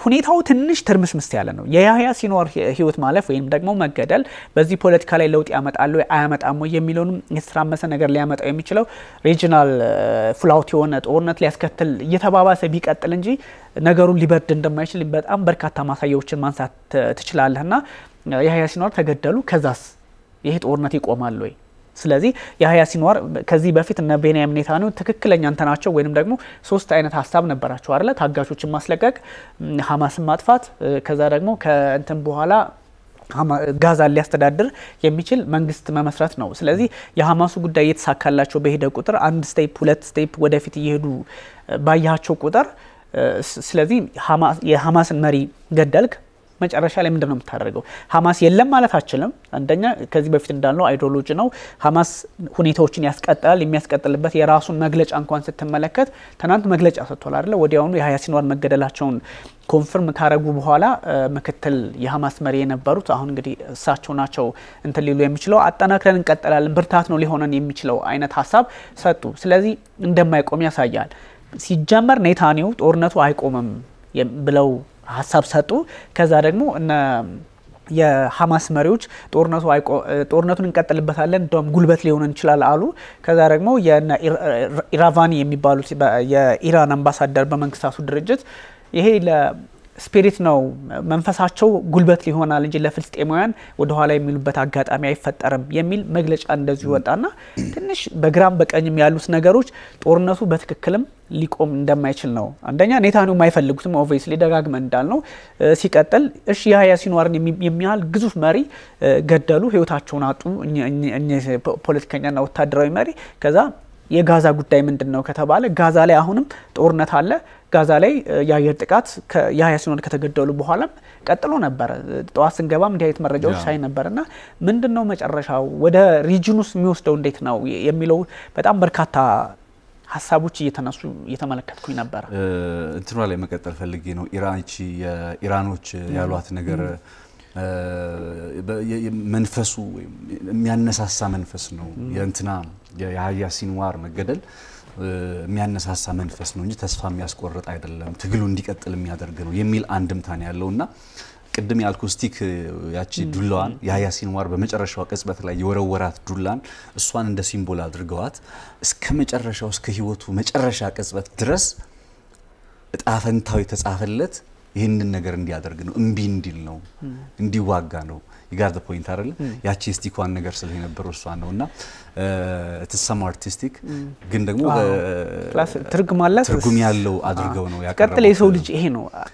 ሁኔታው ትንሽ ትርምስምስ ያለ ነው። የያህያ ሲኖር ህይወት ማለፍ ወይም ደግሞ መገደል በዚህ ፖለቲካ ላይ ለውጥ ያመጣሉ ወይ አያመጣም ወይ የተተራመሰ ነገር ሊያመጣው የሚችለው ሪጂናል ፍላውት የሆነ ጦርነት ሊያስከትል እየተባባሰ ቢቀጥል እንጂ ነገሩን ሊበርድ እንደማይችል በጣም በርካታ ማሳያዎችን ማንሳት ትችላለህ። ና የያህያ ሲኖር ተገደሉ፣ ከዛስ ይሄ ጦርነት ይቆማል ወይ? ስለዚህ የሀያ ሲንዋር ከዚህ በፊት እነ ቤንያሚን ኔታንያሁ ትክክለኛ እንትናቸው ወይንም ደግሞ ሶስት አይነት ሀሳብ ነበራቸው አለ ታጋቾችን ማስለቀቅ፣ ሀማስን ማጥፋት፣ ከዛ ደግሞ ከእንትን በኋላ ጋዛን ሊያስተዳድር የሚችል መንግስት መመስረት ነው። ስለዚህ የሀማሱ ጉዳይ እየተሳካላቸው በሄደ ቁጥር አንድ ስቴፕ ሁለት ስቴፕ ወደፊት እየሄዱ ባያቸው ቁጥር ስለዚህ የሀማስን መሪ ገደልክ መጨረሻ ላይ ምንድን ነው የምታደርገው? ሀማስ የለም ማለት አችልም። አንደኛ ከዚህ በፊት እንዳልነው አይዲዮሎጂ ነው። ሀማስ ሁኔታዎችን ያስቀጥላል። የሚያስቀጥልበት የራሱን መግለጫ እንኳን ስትመለከት ትናንት መግለጫ ሰጥቷል አይደለ? ወዲያውኑ የሀያ ሲኗር መገደላቸውን ኮንፍርም ካረጉ በኋላ ምክትል የሀማስ መሪ የነበሩት አሁን እንግዲህ እሳቸው ናቸው እንትን ሊሉ የሚችለው አጠናክረን እንቀጥላለን፣ ብርታት ነው ሊሆነን የሚችለው አይነት ሀሳብ ሰጡ። ስለዚህ እንደማይቆም ያሳያል። ሲጀመር ኔታኒው ጦርነቱ አይቆምም ብለው ሀሳብ ሰጡ። ከዛ ደግሞ እነ የሐማስ መሪዎች ጦርነቱ ጦርነቱን እንቀጥልበታለን እንደውም ጉልበት ሊሆን እንችላል አሉ። ከዛ ደግሞ ኢራቫኒ የሚባሉት የኢራን አምባሳደር በመንግስታቱ ድርጅት ይሄ ስፒሪት ነው መንፈሳቸው ጉልበት ሊሆናል እንጂ ለፍልስጤማውያን ወደኋላ የሚሉበት አጋጣሚ አይፈጠርም የሚል መግለጫ እንደዚሁ ይወጣና ትንሽ በግራም በቀኝም ያሉት ነገሮች ጦርነቱ በትክክልም ሊቆም እንደማይችል ነው። አንደኛ ኔታንያሁ የማይፈልጉትም ኦብቪየስሊ ደጋግመን እንዳልነው። ሲቀጥል እሺ የሀያ ሲኗርን የሚያህል ግዙፍ መሪ ገደሉ፣ ህይወታቸውን አጡ ፖለቲከኛና ወታደራዊ መሪ። ከዛ የጋዛ ጉዳይ ምንድን ነው ከተባለ ጋዛ ላይ አሁንም ጦርነት አለ። ጋዛ ላይ የአየር ጥቃት የሀያ ሲሆን ከተገደሉ በኋላም ቀጥሎ ነበረ። ጠዋት ስንገባም እንዲህ አይነት መረጃዎች ሳይ ነበር እና ምንድን ነው መጨረሻው ወደ ሪጅኑስ የሚወስደው እንዴት ነው የሚለው በጣም በርካታ ሀሳቦች እየተነሱ እየተመለከትኩኝ ነበረ። እንትኗ ላይ መቀጠል ፈልጌ ነው። ኢራንቺ የኢራኖች ያሏት ነገር መንፈሱ የሚያነሳሳ መንፈስ ነው። የእንትና የሀያ ሲንዋር መገደል የሚያነሳሳ መንፈስ ነው እንጂ ተስፋ የሚያስቆርጥ አይደለም፣ ትግሉ እንዲቀጥል የሚያደርግ ነው የሚል አንድምታን ያለው እና ቅድም የአልኮስቲክ ያቺ ዱላዋን የሀያ ሲንዋር በመጨረሻዋ ቅጽበት ላይ የወረወራት ዱላን እሷን እንደ ሲምቦል አድርገዋት እስከ መጨረሻው እስከ ህይወቱ መጨረሻ ቅጽበት ድረስ እጣፈንታው የተጻፈለት ይህንን ነገር እንዲያደርግ ነው፣ እምቢ እንዲል ነው፣ እንዲዋጋ ነው። ይጋር ፖይንት አይደለ ያቺ ስቲኳን ነገር ስለ የነበረው እሷ ነው እና ትሰማ uh, አርቲስቲክ mm. ግን ደግሞ ah, ትርጉም አላት ትርጉም ያለው ah. አድርገው ነው ቀጥለ የሰው ልጅ ይሄ ነው ah,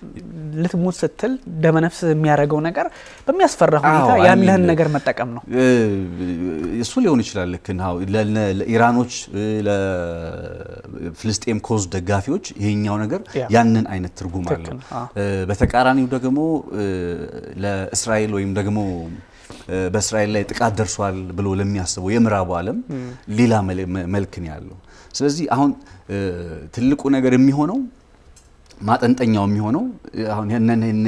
ልትሞት ስትል ደመነፍስ የሚያደርገው ነገር በሚያስፈራ ሁኔታ ያለህን ነገር መጠቀም ነው። uh, እሱ ሊሆን ይችላል። ልክ ለኢራኖች uh, ለፍልስጤም ኮዝ ደጋፊዎች ይሄኛው ነገር ያንን አይነት ትርጉም አለው። በተቃራኒው ደግሞ ለእስራኤል ወይም ደግሞ በእስራኤል ላይ ጥቃት ደርሷል ብሎ ለሚያስበው የምዕራቡ ዓለም ሌላ መልክ ነው ያለው። ስለዚህ አሁን ትልቁ ነገር የሚሆነው ማጠንጠኛው የሚሆነው አሁን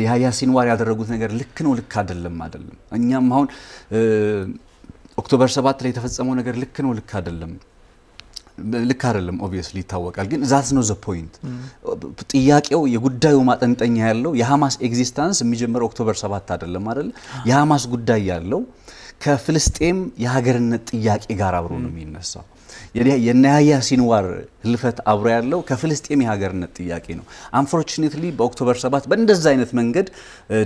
የያህያ ሲንዋር ያደረጉት ነገር ልክ ነው ልክ አይደለም አይደለም። እኛም አሁን ኦክቶበር ሰባት ላይ የተፈጸመው ነገር ልክ ነው ልክ አይደለም ልክ አይደለም። ኦብቪየስሊ ይታወቃል። ግን ዛት ነው ዘ ፖይንት። ጥያቄው የጉዳዩ ማጠንጠኛ ያለው የሐማስ ኤግዚስታንስ የሚጀምረው ኦክቶበር ሰባት አይደለም አይደል? የሐማስ ጉዳይ ያለው ከፍልስጤም የሀገርነት ጥያቄ ጋር አብሮ ነው የሚነሳው። የነያያ ሲንዋር ህልፈት አብሮ ያለው ከፍልስጤም የሀገርነት ጥያቄ ነው። አንፎርችኔትሊ በኦክቶበር ሰባት በእንደዛ አይነት መንገድ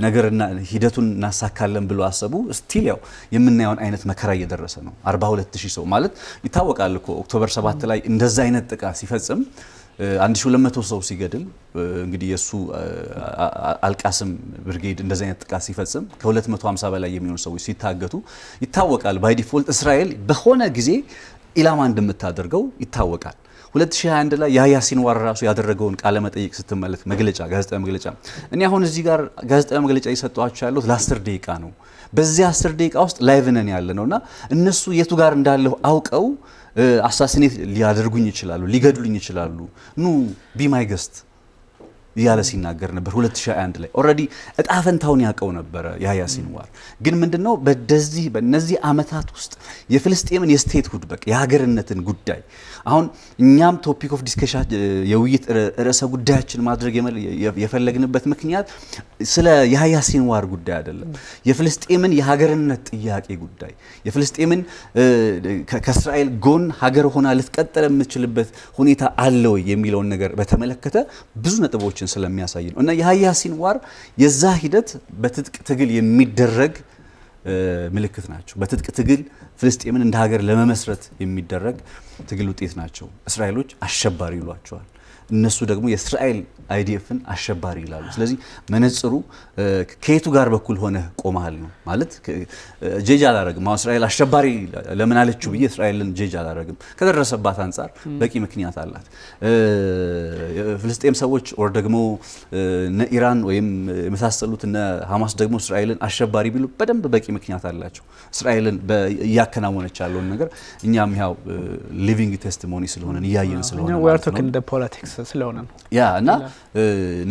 ነገርና ሂደቱን እናሳካለን ብሎ አሰቡ። ስቲል ያው የምናየውን አይነት መከራ እየደረሰ ነው። 42 ሰው ማለት ይታወቃል እኮ ኦክቶበር ሰባት ላይ እንደዛ አይነት ጥቃት ሲፈጽም 1200 ሰው ሲገድል እንግዲህ የእሱ አልቃስም ብርጌድ እንደዚህ አይነት ጥቃት ሲፈጽም ከ250 በላይ የሚሆኑ ሰዎች ሲታገቱ ይታወቃል። ባይ ዲፎልት እስራኤል በሆነ ጊዜ ኢላማ እንደምታደርገው ይታወቃል። 2021 ላይ ያህያ ዋር ራሱ ያደረገውን ቃለ መጠይቅ ስትመለከት መግለጫ ጋዜጣዊ መግለጫ እኔ አሁን እዚህ ጋር ጋዜጣዊ መግለጫ እየሰጠኋቸው ያለሁት ለአስር ደቂቃ ነው። በዚህ አስር ደቂቃ ውስጥ ላይቭ ነን ያለ ነው እና እነሱ የቱ ጋር እንዳለሁ አውቀው አሳሲኔት ሊያደርጉኝ ይችላሉ፣ ሊገድሉኝ ይችላሉ። ኑ ቢ ገስት እያለ ሲናገር ነበር 2021 ላይ ኦልሬዲ እጣ ፈንታውን ያውቀው ነበረ ያህያ ሲንዋር። ግን ምንድነው በደዚህ በእነዚህ ዓመታት ውስጥ የፍልስጤምን ሁድ በቅ የሀገርነትን ጉዳይ አሁን እኛም ቶፒክ ኦፍ ዲስከሽን የውይይት ርዕሰ ጉዳያችን ማድረግ የፈለግንበት ምክንያት ስለ ያህያ ሲንዋር ጉዳይ አይደለም፣ የፍልስጤምን የሀገርነት ጥያቄ ጉዳይ የፍልስጤምን ከእስራኤል ጎን ሀገር ሆና ልትቀጠለ የምትችልበት ሁኔታ አለው የሚለውን ነገር በተመለከተ ብዙ ነጥቦችን መሆናችን ስለሚያሳይ ነው እና የሀያሲን ዋር የዛ ሂደት በትጥቅ ትግል የሚደረግ ምልክት ናቸው። በትጥቅ ትግል ፍልስጤምን እንደ ሀገር ለመመስረት የሚደረግ ትግል ውጤት ናቸው። እስራኤሎች አሸባሪ ይሏቸዋል። እነሱ ደግሞ የእስራኤል አይዲኤፍን አሸባሪ ይላሉ። ስለዚህ መነጽሩ ከየቱ ጋር በኩል ሆነ ቆመሃል ነው ማለት ጄጅ አላረግም። አሁን እስራኤል አሸባሪ ለምን አለችው ብዬ እስራኤልን ጄጅ አላረግም። ከደረሰባት አንጻር በቂ ምክንያት አላት። ፍልስጤም ሰዎች ወር ደግሞ ኢራን ወይም የመሳሰሉት እነ ሀማስ ደግሞ እስራኤልን አሸባሪ ቢሉ በደንብ በቂ ምክንያት አላቸው። እስራኤልን እያከናወነች ያለውን ነገር እኛም ያው ሊቪንግ ቴስቲሞኒ ስለሆነ እያየን ስለሆነ ፖለቲክስ ስለሆነ ነው ያ እና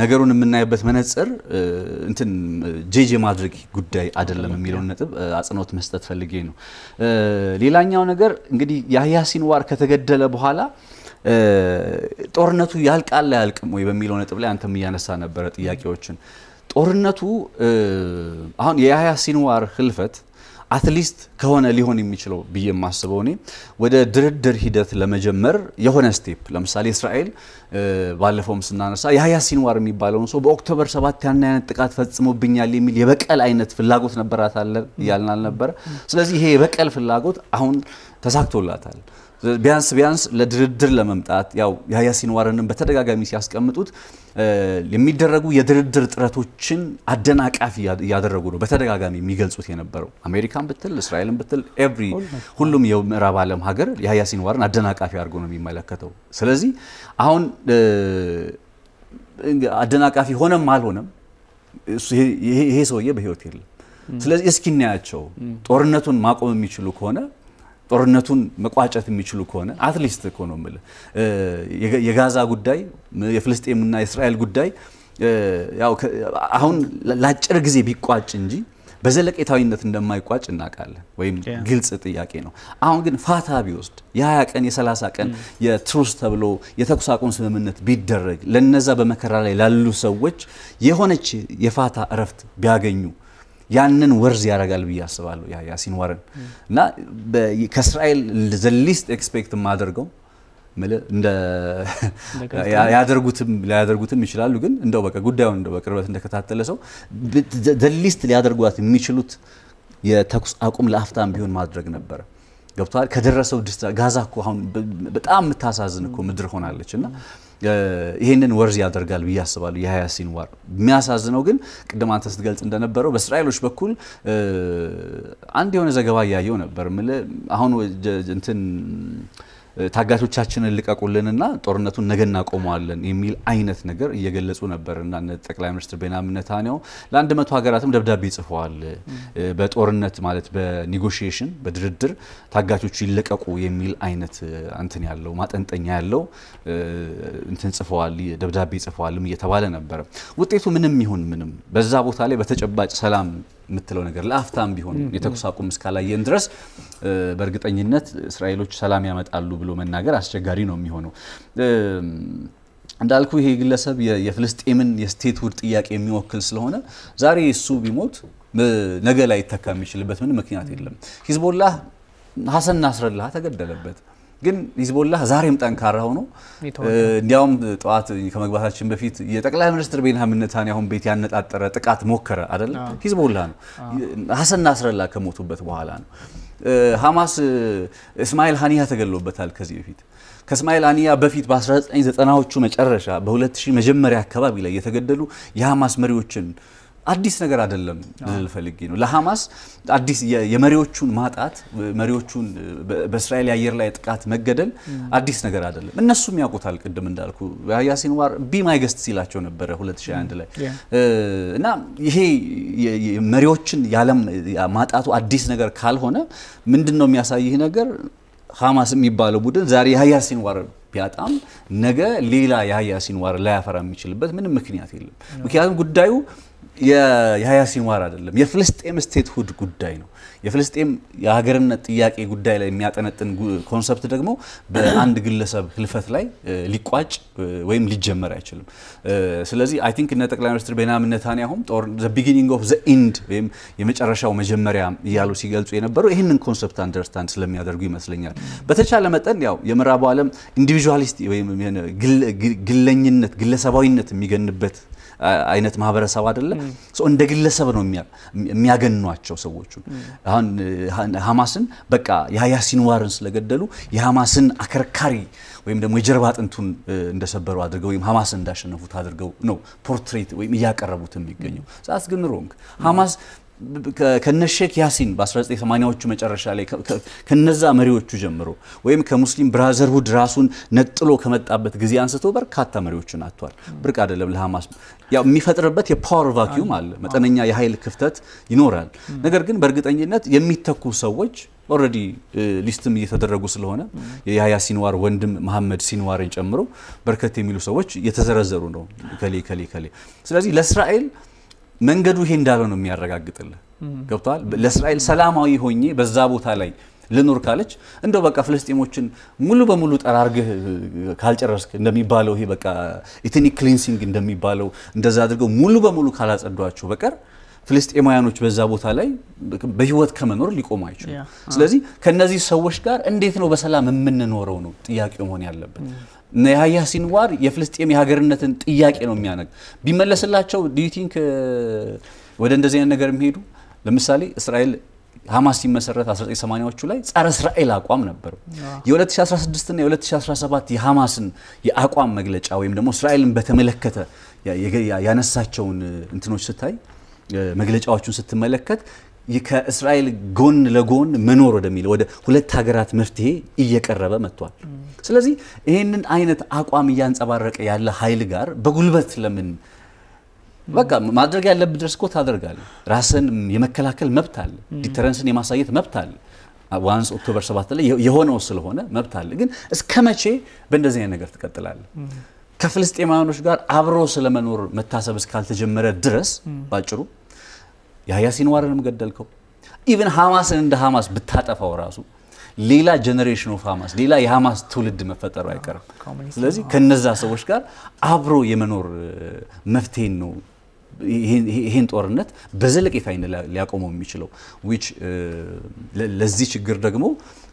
ነገሩን የምናይበት መነጽር እንትን ጄጄ ማድረግ ጉዳይ አይደለም የሚለውን ነጥብ አጽንኦት መስጠት ፈልጌ ነው። ሌላኛው ነገር እንግዲህ ያህያ ሲንዋር ከተገደለ በኋላ ጦርነቱ ያልቃል አያልቅም ወይ በሚለው ነጥብ ላይ አንተም እያነሳ ነበረ ጥያቄዎችን። ጦርነቱ አሁን የያህያ ሲንዋር ህልፈት አትሊስት ከሆነ ሊሆን የሚችለው ብዬ የማስበው እኔ ወደ ድርድር ሂደት ለመጀመር የሆነ ስቴፕ ለምሳሌ እስራኤል ባለፈውም ስናነሳ የሀያ ሲንዋር የሚባለውን ሰው በኦክቶበር ሰባት ያን አይነት ጥቃት ፈጽሞብኛል የሚል የበቀል አይነት ፍላጎት ነበራት እያልን አልነበረ? ስለዚህ ይሄ የበቀል ፍላጎት አሁን ተሳክቶላታል። ቢያንስ ቢያንስ ለድርድር ለመምጣት ያው ያህያ ሲንዋርንም በተደጋጋሚ ሲያስቀምጡት የሚደረጉ የድርድር ጥረቶችን አደናቃፊ እያደረጉ ነው በተደጋጋሚ የሚገልጹት የነበረው። አሜሪካን ብትል እስራኤልን ብትል ኤቭሪ ሁሉም የምዕራብ ዓለም ሀገር ያህያ ሲንዋርን አደናቃፊ አድርጎ ነው የሚመለከተው። ስለዚህ አሁን አደናቃፊ ሆነም አልሆነም ይሄ ሰውዬ በህይወት የለም። ስለዚህ እስኪ እናያቸው ጦርነቱን ማቆም የሚችሉ ከሆነ ጦርነቱን መቋጨት የሚችሉ ከሆነ አትሊስት እኮ ነው የምልህ የጋዛ ጉዳይ የፍልስጤምና የእስራኤል ጉዳይ ያው አሁን ለአጭር ጊዜ ቢቋጭ እንጂ በዘለቄታዊነት እንደማይቋጭ እናውቃለን፣ ወይም ግልጽ ጥያቄ ነው። አሁን ግን ፋታ ቢወስድ የ20 ቀን የ30 ቀን የትሩስ ተብሎ የተኩስ አቁም ስምምነት ቢደረግ ለነዛ በመከራ ላይ ላሉ ሰዎች የሆነች የፋታ እረፍት ቢያገኙ ያንን ወርዝ ያደርጋል ብዬ አስባለሁ ያሲን ዋረን እና ከእስራኤል ዘሊስት ኤክስፔክት የማደርገው እንደ ያደርጉትም ይችላሉ፣ ግን እንደው በቃ ጉዳዩን እንደው በቅርበት እንደከታተለ ሰው ዘሊስት ሊያደርጓት የሚችሉት የተኩስ አቁም ለአፍታም ቢሆን ማድረግ ነበረ። ገብቷል። ከደረሰው ድስታ ጋዛ እኮ አሁን በጣም የምታሳዝን እኮ ምድር ሆናለች እና ይሄንን ወርዝ ያደርጋል ብዬ አስባለሁ። የሀያሲን ዋር የሚያሳዝነው ግን ቅድም አንተ ስትገልጽ እንደነበረው በእስራኤሎች በኩል አንድ የሆነ ዘገባ እያየው ነበር። አሁን እንትን ታጋቾቻችንን ልቀቁልንና ጦርነቱን ነገ እናቆመዋለን የሚል አይነት ነገር እየገለጹ ነበር እና ጠቅላይ ሚኒስትር ቤንያሚን ኔታንያሁ ለአንድ መቶ ሀገራትም ደብዳቤ ጽፈዋል። በጦርነት ማለት በኔጎሽሽን በድርድር ታጋቾቹ ይለቀቁ የሚል አይነት እንትን ያለው ማጠንጠኛ ያለው እንትን ጽፈዋል፣ ደብዳቤ ጽፈዋልም እየተባለ ነበር። ውጤቱ ምንም ይሁን ምንም በዛ ቦታ ላይ በተጨባጭ ሰላም የምትለው ነገር ለአፍታም ቢሆን የተኩስ አቁም እስካላየን ድረስ በእርግጠኝነት እስራኤሎች ሰላም ያመጣሉ ብሎ መናገር አስቸጋሪ ነው የሚሆነው። እንዳልኩ ይሄ ግለሰብ የፍልስጤምን የስቴትሁድ ጥያቄ የሚወክል ስለሆነ ዛሬ እሱ ቢሞት ነገ ላይ ይተካ የሚችልበት ምን ምክንያት የለም። ሂዝቦላህ ሀሰን ናስረላህ ተገደለበት። ግን ሂዝቦላ ዛሬም ጠንካራ ሆኖ እንዲያውም ጠዋት ከመግባታችን በፊት የጠቅላይ ሚኒስትር ቤንያሚን ኔታንያሁን ቤት ያነጣጠረ ጥቃት ሞከረ አይደለም። ሂዝቦላ ነው ሀሰን ናስረላ ከሞቱበት በኋላ ነው። ሀማስ እስማኤል ሀኒያ ተገሎበታል ከዚህ በፊት ከእስማኤል አኒያ በፊት በ1990ዎቹ መጨረሻ በ2000 መጀመሪያ አካባቢ ላይ የተገደሉ የሀማስ መሪዎችን አዲስ ነገር አይደለም ልል ፈልጌ ነው። ለሐማስ አዲስ የመሪዎቹን ማጣት መሪዎቹን በእስራኤል የአየር ላይ ጥቃት መገደል አዲስ ነገር አይደለም። እነሱም ያውቁታል። ቅድም እንዳልኩ ያህያ ሲንዋር ቢ ማይ ገስት ሲላቸው ነበረ 2021 ላይ እና ይሄ መሪዎችን ያለም ማጣቱ አዲስ ነገር ካልሆነ ምንድን ነው የሚያሳይህ ነገር ሐማስ የሚባለው ቡድን ዛሬ ያህያ ሲንዋር ቢያጣም ነገ ሌላ ያህያ ሲንዋር ላያፈራ የሚችልበት ምንም ምክንያት የለም። ምክንያቱም ጉዳዩ የያህያ ሲንዋር አይደለም፣ የፍልስጤም ስቴት ሁድ ጉዳይ ነው። የፍልስጤም የሀገርነት ጥያቄ ጉዳይ ላይ የሚያጠነጥን ኮንሰፕት ደግሞ በአንድ ግለሰብ ህልፈት ላይ ሊቋጭ ወይም ሊጀመር አይችልም። ስለዚህ አይ ቲንክ እነ ጠቅላይ ሚኒስትር ቤንያሚን ኔታንያሁም ጦር ዘ ቢጊኒንግ ኦፍ ዘ ኢንድ ወይም የመጨረሻው መጀመሪያ እያሉ ሲገልጹ የነበረው ይህንን ኮንሰፕት አንደርስታንድ ስለሚያደርጉ ይመስለኛል። በተቻለ መጠን ያው የምዕራቡ ዓለም ኢንዲቪዥዋሊስት ወይም ግለኝነት ግለሰባዊነት የሚገንበት አይነት ማህበረሰብ አይደለም። እንደ ግለሰብ ነው የሚያገኗቸው ሰዎቹ። አሁን ሀማስን በቃ የሀያ ሲንዋርን ስለገደሉ የሀማስን አከርካሪ ወይም ደግሞ የጀርባ አጥንቱን እንደሰበሩ አድርገው ወይም ሐማስን እንዳሸነፉት አድርገው ነው ፖርትሬት ወይም እያቀረቡት የሚገኘው ዛስ ግን ሮንግ ሀማስ ከነ ሼክ ያሲን በ1980ዎቹ መጨረሻ ላይ ከነዛ መሪዎቹ ጀምሮ ወይም ከሙስሊም ብራዘርሁድ ራሱን ነጥሎ ከመጣበት ጊዜ አንስቶ በርካታ መሪዎችን አጥቷል። ብርቅ አይደለም ለሐማስ ያው የሚፈጥርበት የፓወር ቫኪዩም አለ፣ መጠነኛ የኃይል ክፍተት ይኖራል። ነገር ግን በእርግጠኝነት የሚተኩ ሰዎች ኦልሬዲ ሊስትም እየተደረጉ ስለሆነ የያያ ሲንዋር ወንድም መሐመድ ሲንዋርን ጨምሮ በርከት የሚሉ ሰዎች እየተዘረዘሩ ነው ከሌ ከሌ ከሌ ስለዚህ ለእስራኤል መንገዱ ይሄ እንዳለ ነው የሚያረጋግጥልህ። ገብቷል። ለእስራኤል ሰላማዊ ሆኜ በዛ ቦታ ላይ ልኖር ካለች እንደው በቃ ፍልስጤሞችን ሙሉ በሙሉ ጠራርግህ ካልጨረስክ እንደሚባለው ይሄ በቃ ኢትኒክ ክሊንሲንግ እንደሚባለው እንደዛ አድርገው ሙሉ በሙሉ ካላጸዷቸው በቀር ፍልስጤማውያኖች በዛ ቦታ ላይ በህይወት ከመኖር ሊቆሙ አይችሉም። ስለዚህ ከነዚህ ሰዎች ጋር እንዴት ነው በሰላም የምንኖረው ነው ጥያቄው መሆን ያለበት። የያህያ ሲንዋር የፍልስጤም የሀገርነትን ጥያቄ ነው የሚያነግ ቢመለስላቸው ዲዩቲንክ uh, ወደ እንደዚህ አይነት ነገር የሚሄዱ ለምሳሌ እስራኤል ሀማስ ሲመሰረት 1980ዎቹ ላይ ጸረ እስራኤል አቋም ነበረው። የ2016ና የ2017 የሀማስን የአቋም መግለጫ ወይም ደግሞ እስራኤልን በተመለከተ ያነሳቸውን እንትኖች ስታይ uh, መግለጫዎቹን ስትመለከት ከእስራኤል ጎን ለጎን መኖር ወደሚል ወደ ሁለት ሀገራት መፍትሄ እየቀረበ መጥቷል። ስለዚህ ይህንን አይነት አቋም እያንጸባረቀ ያለ ኃይል ጋር በጉልበት ለምን በቃ ማድረግ ያለብህ ድረስ እኮ ታደርጋለህ። ራስን የመከላከል መብት አለ። ዲተረንስን የማሳየት መብት አለ። ዋንስ ኦክቶበር 7 ላይ የሆነው ስለሆነ መብት አለ። ግን እስከ መቼ በእንደዚህ አይነት ነገር ትቀጥላለህ? ከፍልስጤማውያኖች ጋር አብሮ ስለመኖር መታሰብ እስካልተጀመረ ድረስ ባጭሩ ያህያ ሲንዋርንም ገደልከው። ኢቨን ሐማስን እንደ ሐማስ ብታጠፋው ራሱ ሌላ ጀኔሬሽን ኦፍ ሐማስ ሌላ የሐማስ ትውልድ መፈጠሩ አይቀርም። ስለዚህ ከነዛ ሰዎች ጋር አብሮ የመኖር መፍትሄን ነው ይህን ጦርነት በዘለቄታ ሊያቆመው የሚችለው ዊች ለዚህ ችግር ደግሞ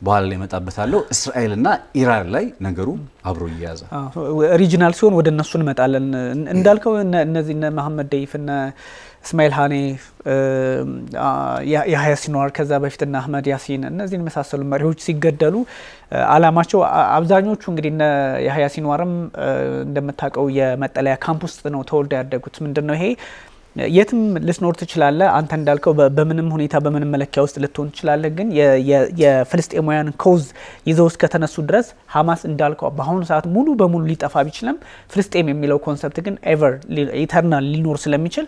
በኋላ ላይ እመጣበታለሁ። እስራኤልና ኢራን ላይ ነገሩ አብሮ እየያዘ ሪጂናል ሲሆን ወደ እነሱ እንመጣለን። እንዳልከው እነዚህ እነ መሐመድ ደይፍ እና እስማኤል ሀኔ፣ የሀያ ሲኗር ከዛ በፊትና አህመድ ያሲን እነዚህን የመሳሰሉ መሪዎች ሲገደሉ አላማቸው አብዛኞቹ እንግዲህ የሀያ ሲኗርም እንደምታውቀው የመጠለያ ካምፕ ውስጥ ነው ተወልደው ያደጉት። ምንድን ነው ይሄ የትም ልትኖር ትችላለህ። አንተ እንዳልከው በምንም ሁኔታ በምንም መለኪያ ውስጥ ልትሆን ትችላለህ። ግን የፍልስጤማውያን ኮዝ ይዘው እስከተነሱ ድረስ ሀማስ እንዳልከው በአሁኑ ሰዓት ሙሉ በሙሉ ሊጠፋ ቢችልም ፍልስጤም የሚለው ኮንሰፕት ግን ኤቨር ኢተርናል ሊኖር ስለሚችል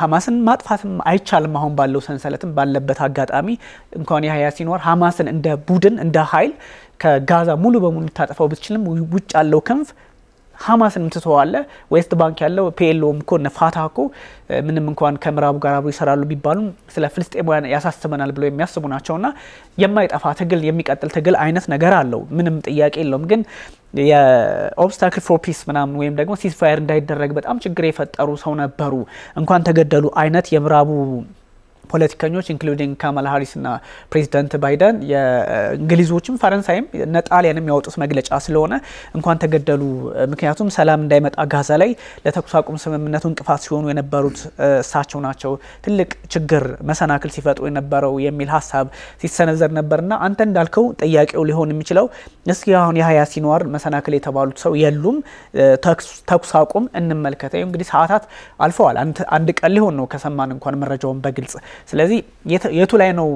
ሀማስን ማጥፋትም አይቻልም። አሁን ባለው ሰንሰለትም ባለበት አጋጣሚ እንኳን የሀያ ሲኖር ሀማስን እንደ ቡድን እንደ ኃይል ከጋዛ ሙሉ በሙሉ ልታጠፋው ብትችልም ውጭ ያለው ክንፍ ሀማስን ምትተዋለ ዌስት ባንክ ያለው ፒኤልኦም እኮ እነ ፋታህ እኮ ምንም እንኳን ከምዕራቡ ጋር አብሮ ይሰራሉ ቢባሉም ስለ ፍልስጤማውያን ያሳስበናል ብለው የሚያስቡ ናቸውና የማይጠፋ ትግል የሚቀጥል ትግል አይነት ነገር አለው። ምንም ጥያቄ የለውም። ግን የኦብስታክል ፎር ፒስ ምናምን ወይም ደግሞ ሲስፋየር እንዳይደረግ በጣም ችግር የፈጠሩ ሰው ነበሩ። እንኳን ተገደሉ አይነት የምዕራቡ ፖለቲከኞች ኢንክሉዲንግ ካማላ ሀሪስ ና ፕሬዚደንት ባይደን የእንግሊዞችም ፈረንሳይም ጣሊያንም ያወጡት መግለጫ ስለሆነ እንኳን ተገደሉ። ምክንያቱም ሰላም እንዳይመጣ ጋዛ ላይ ለተኩስ አቁም ስምምነቱ እንቅፋት ሲሆኑ የነበሩት እሳቸው ናቸው፣ ትልቅ ችግር መሰናክል ሲፈጥሩ የነበረው የሚል ሀሳብ ሲሰነዘር ነበርና አንተ እንዳልከው ጥያቄው ሊሆን የሚችለው እስኪ አሁን የሀያ ሲኗር መሰናክል የተባሉት ሰው የሉም፣ ተኩስ አቁም እንመልከተ። እንግዲህ ሰዓታት አልፈዋል። አንድ ቀን ሊሆን ነው ከሰማን እንኳን መረጃውን በግልጽ ስለዚህ የቱ ላይ ነው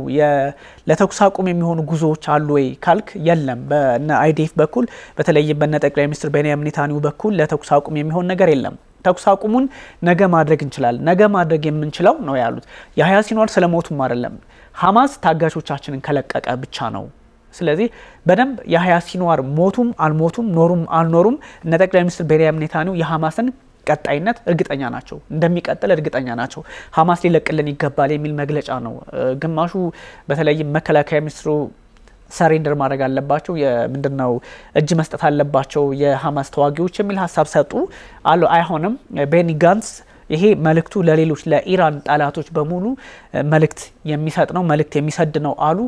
ለተኩስ አቁም የሚሆኑ ጉዞዎች አሉ ወይ ካልክ የለም። በነ አይዲኤፍ በኩል በተለይ በነ ጠቅላይ ሚኒስትር ቤንያሚን ኔታንያሁ በኩል ለተኩስ አቁም የሚሆን ነገር የለም። ተኩስ አቁሙን ነገ ማድረግ እንችላለን፣ ነገ ማድረግ የምንችለው ነው ያሉት። የሀያ ሲንዋር ስለሞቱም አይደለም ሀማስ ታጋቾቻችንን ከለቀቀ ብቻ ነው። ስለዚህ በደንብ የሀያ ሲኗር ሞቱም አልሞቱም ኖሩም አልኖሩም እነ ጠቅላይ ሚኒስትር ቤንያሚን ኔታንያሁ የሀማስን ቀጣይነት እርግጠኛ ናቸው፣ እንደሚቀጥል እርግጠኛ ናቸው። ሀማስ ሊለቅልን ይገባል የሚል መግለጫ ነው። ግማሹ በተለይም መከላከያ ሚኒስትሩ ሰሬንደር ማድረግ አለባቸው፣ የምንድነው እጅ መስጠት አለባቸው የሀማስ ተዋጊዎች የሚል ሀሳብ ሰጡ አሉ። አይሆንም ቤኒ ጋንስ ይሄ መልእክቱ ለሌሎች ለኢራን ጠላቶች በሙሉ መልእክት የሚሰጥ ነው፣ መልእክት የሚሰድ ነው አሉ።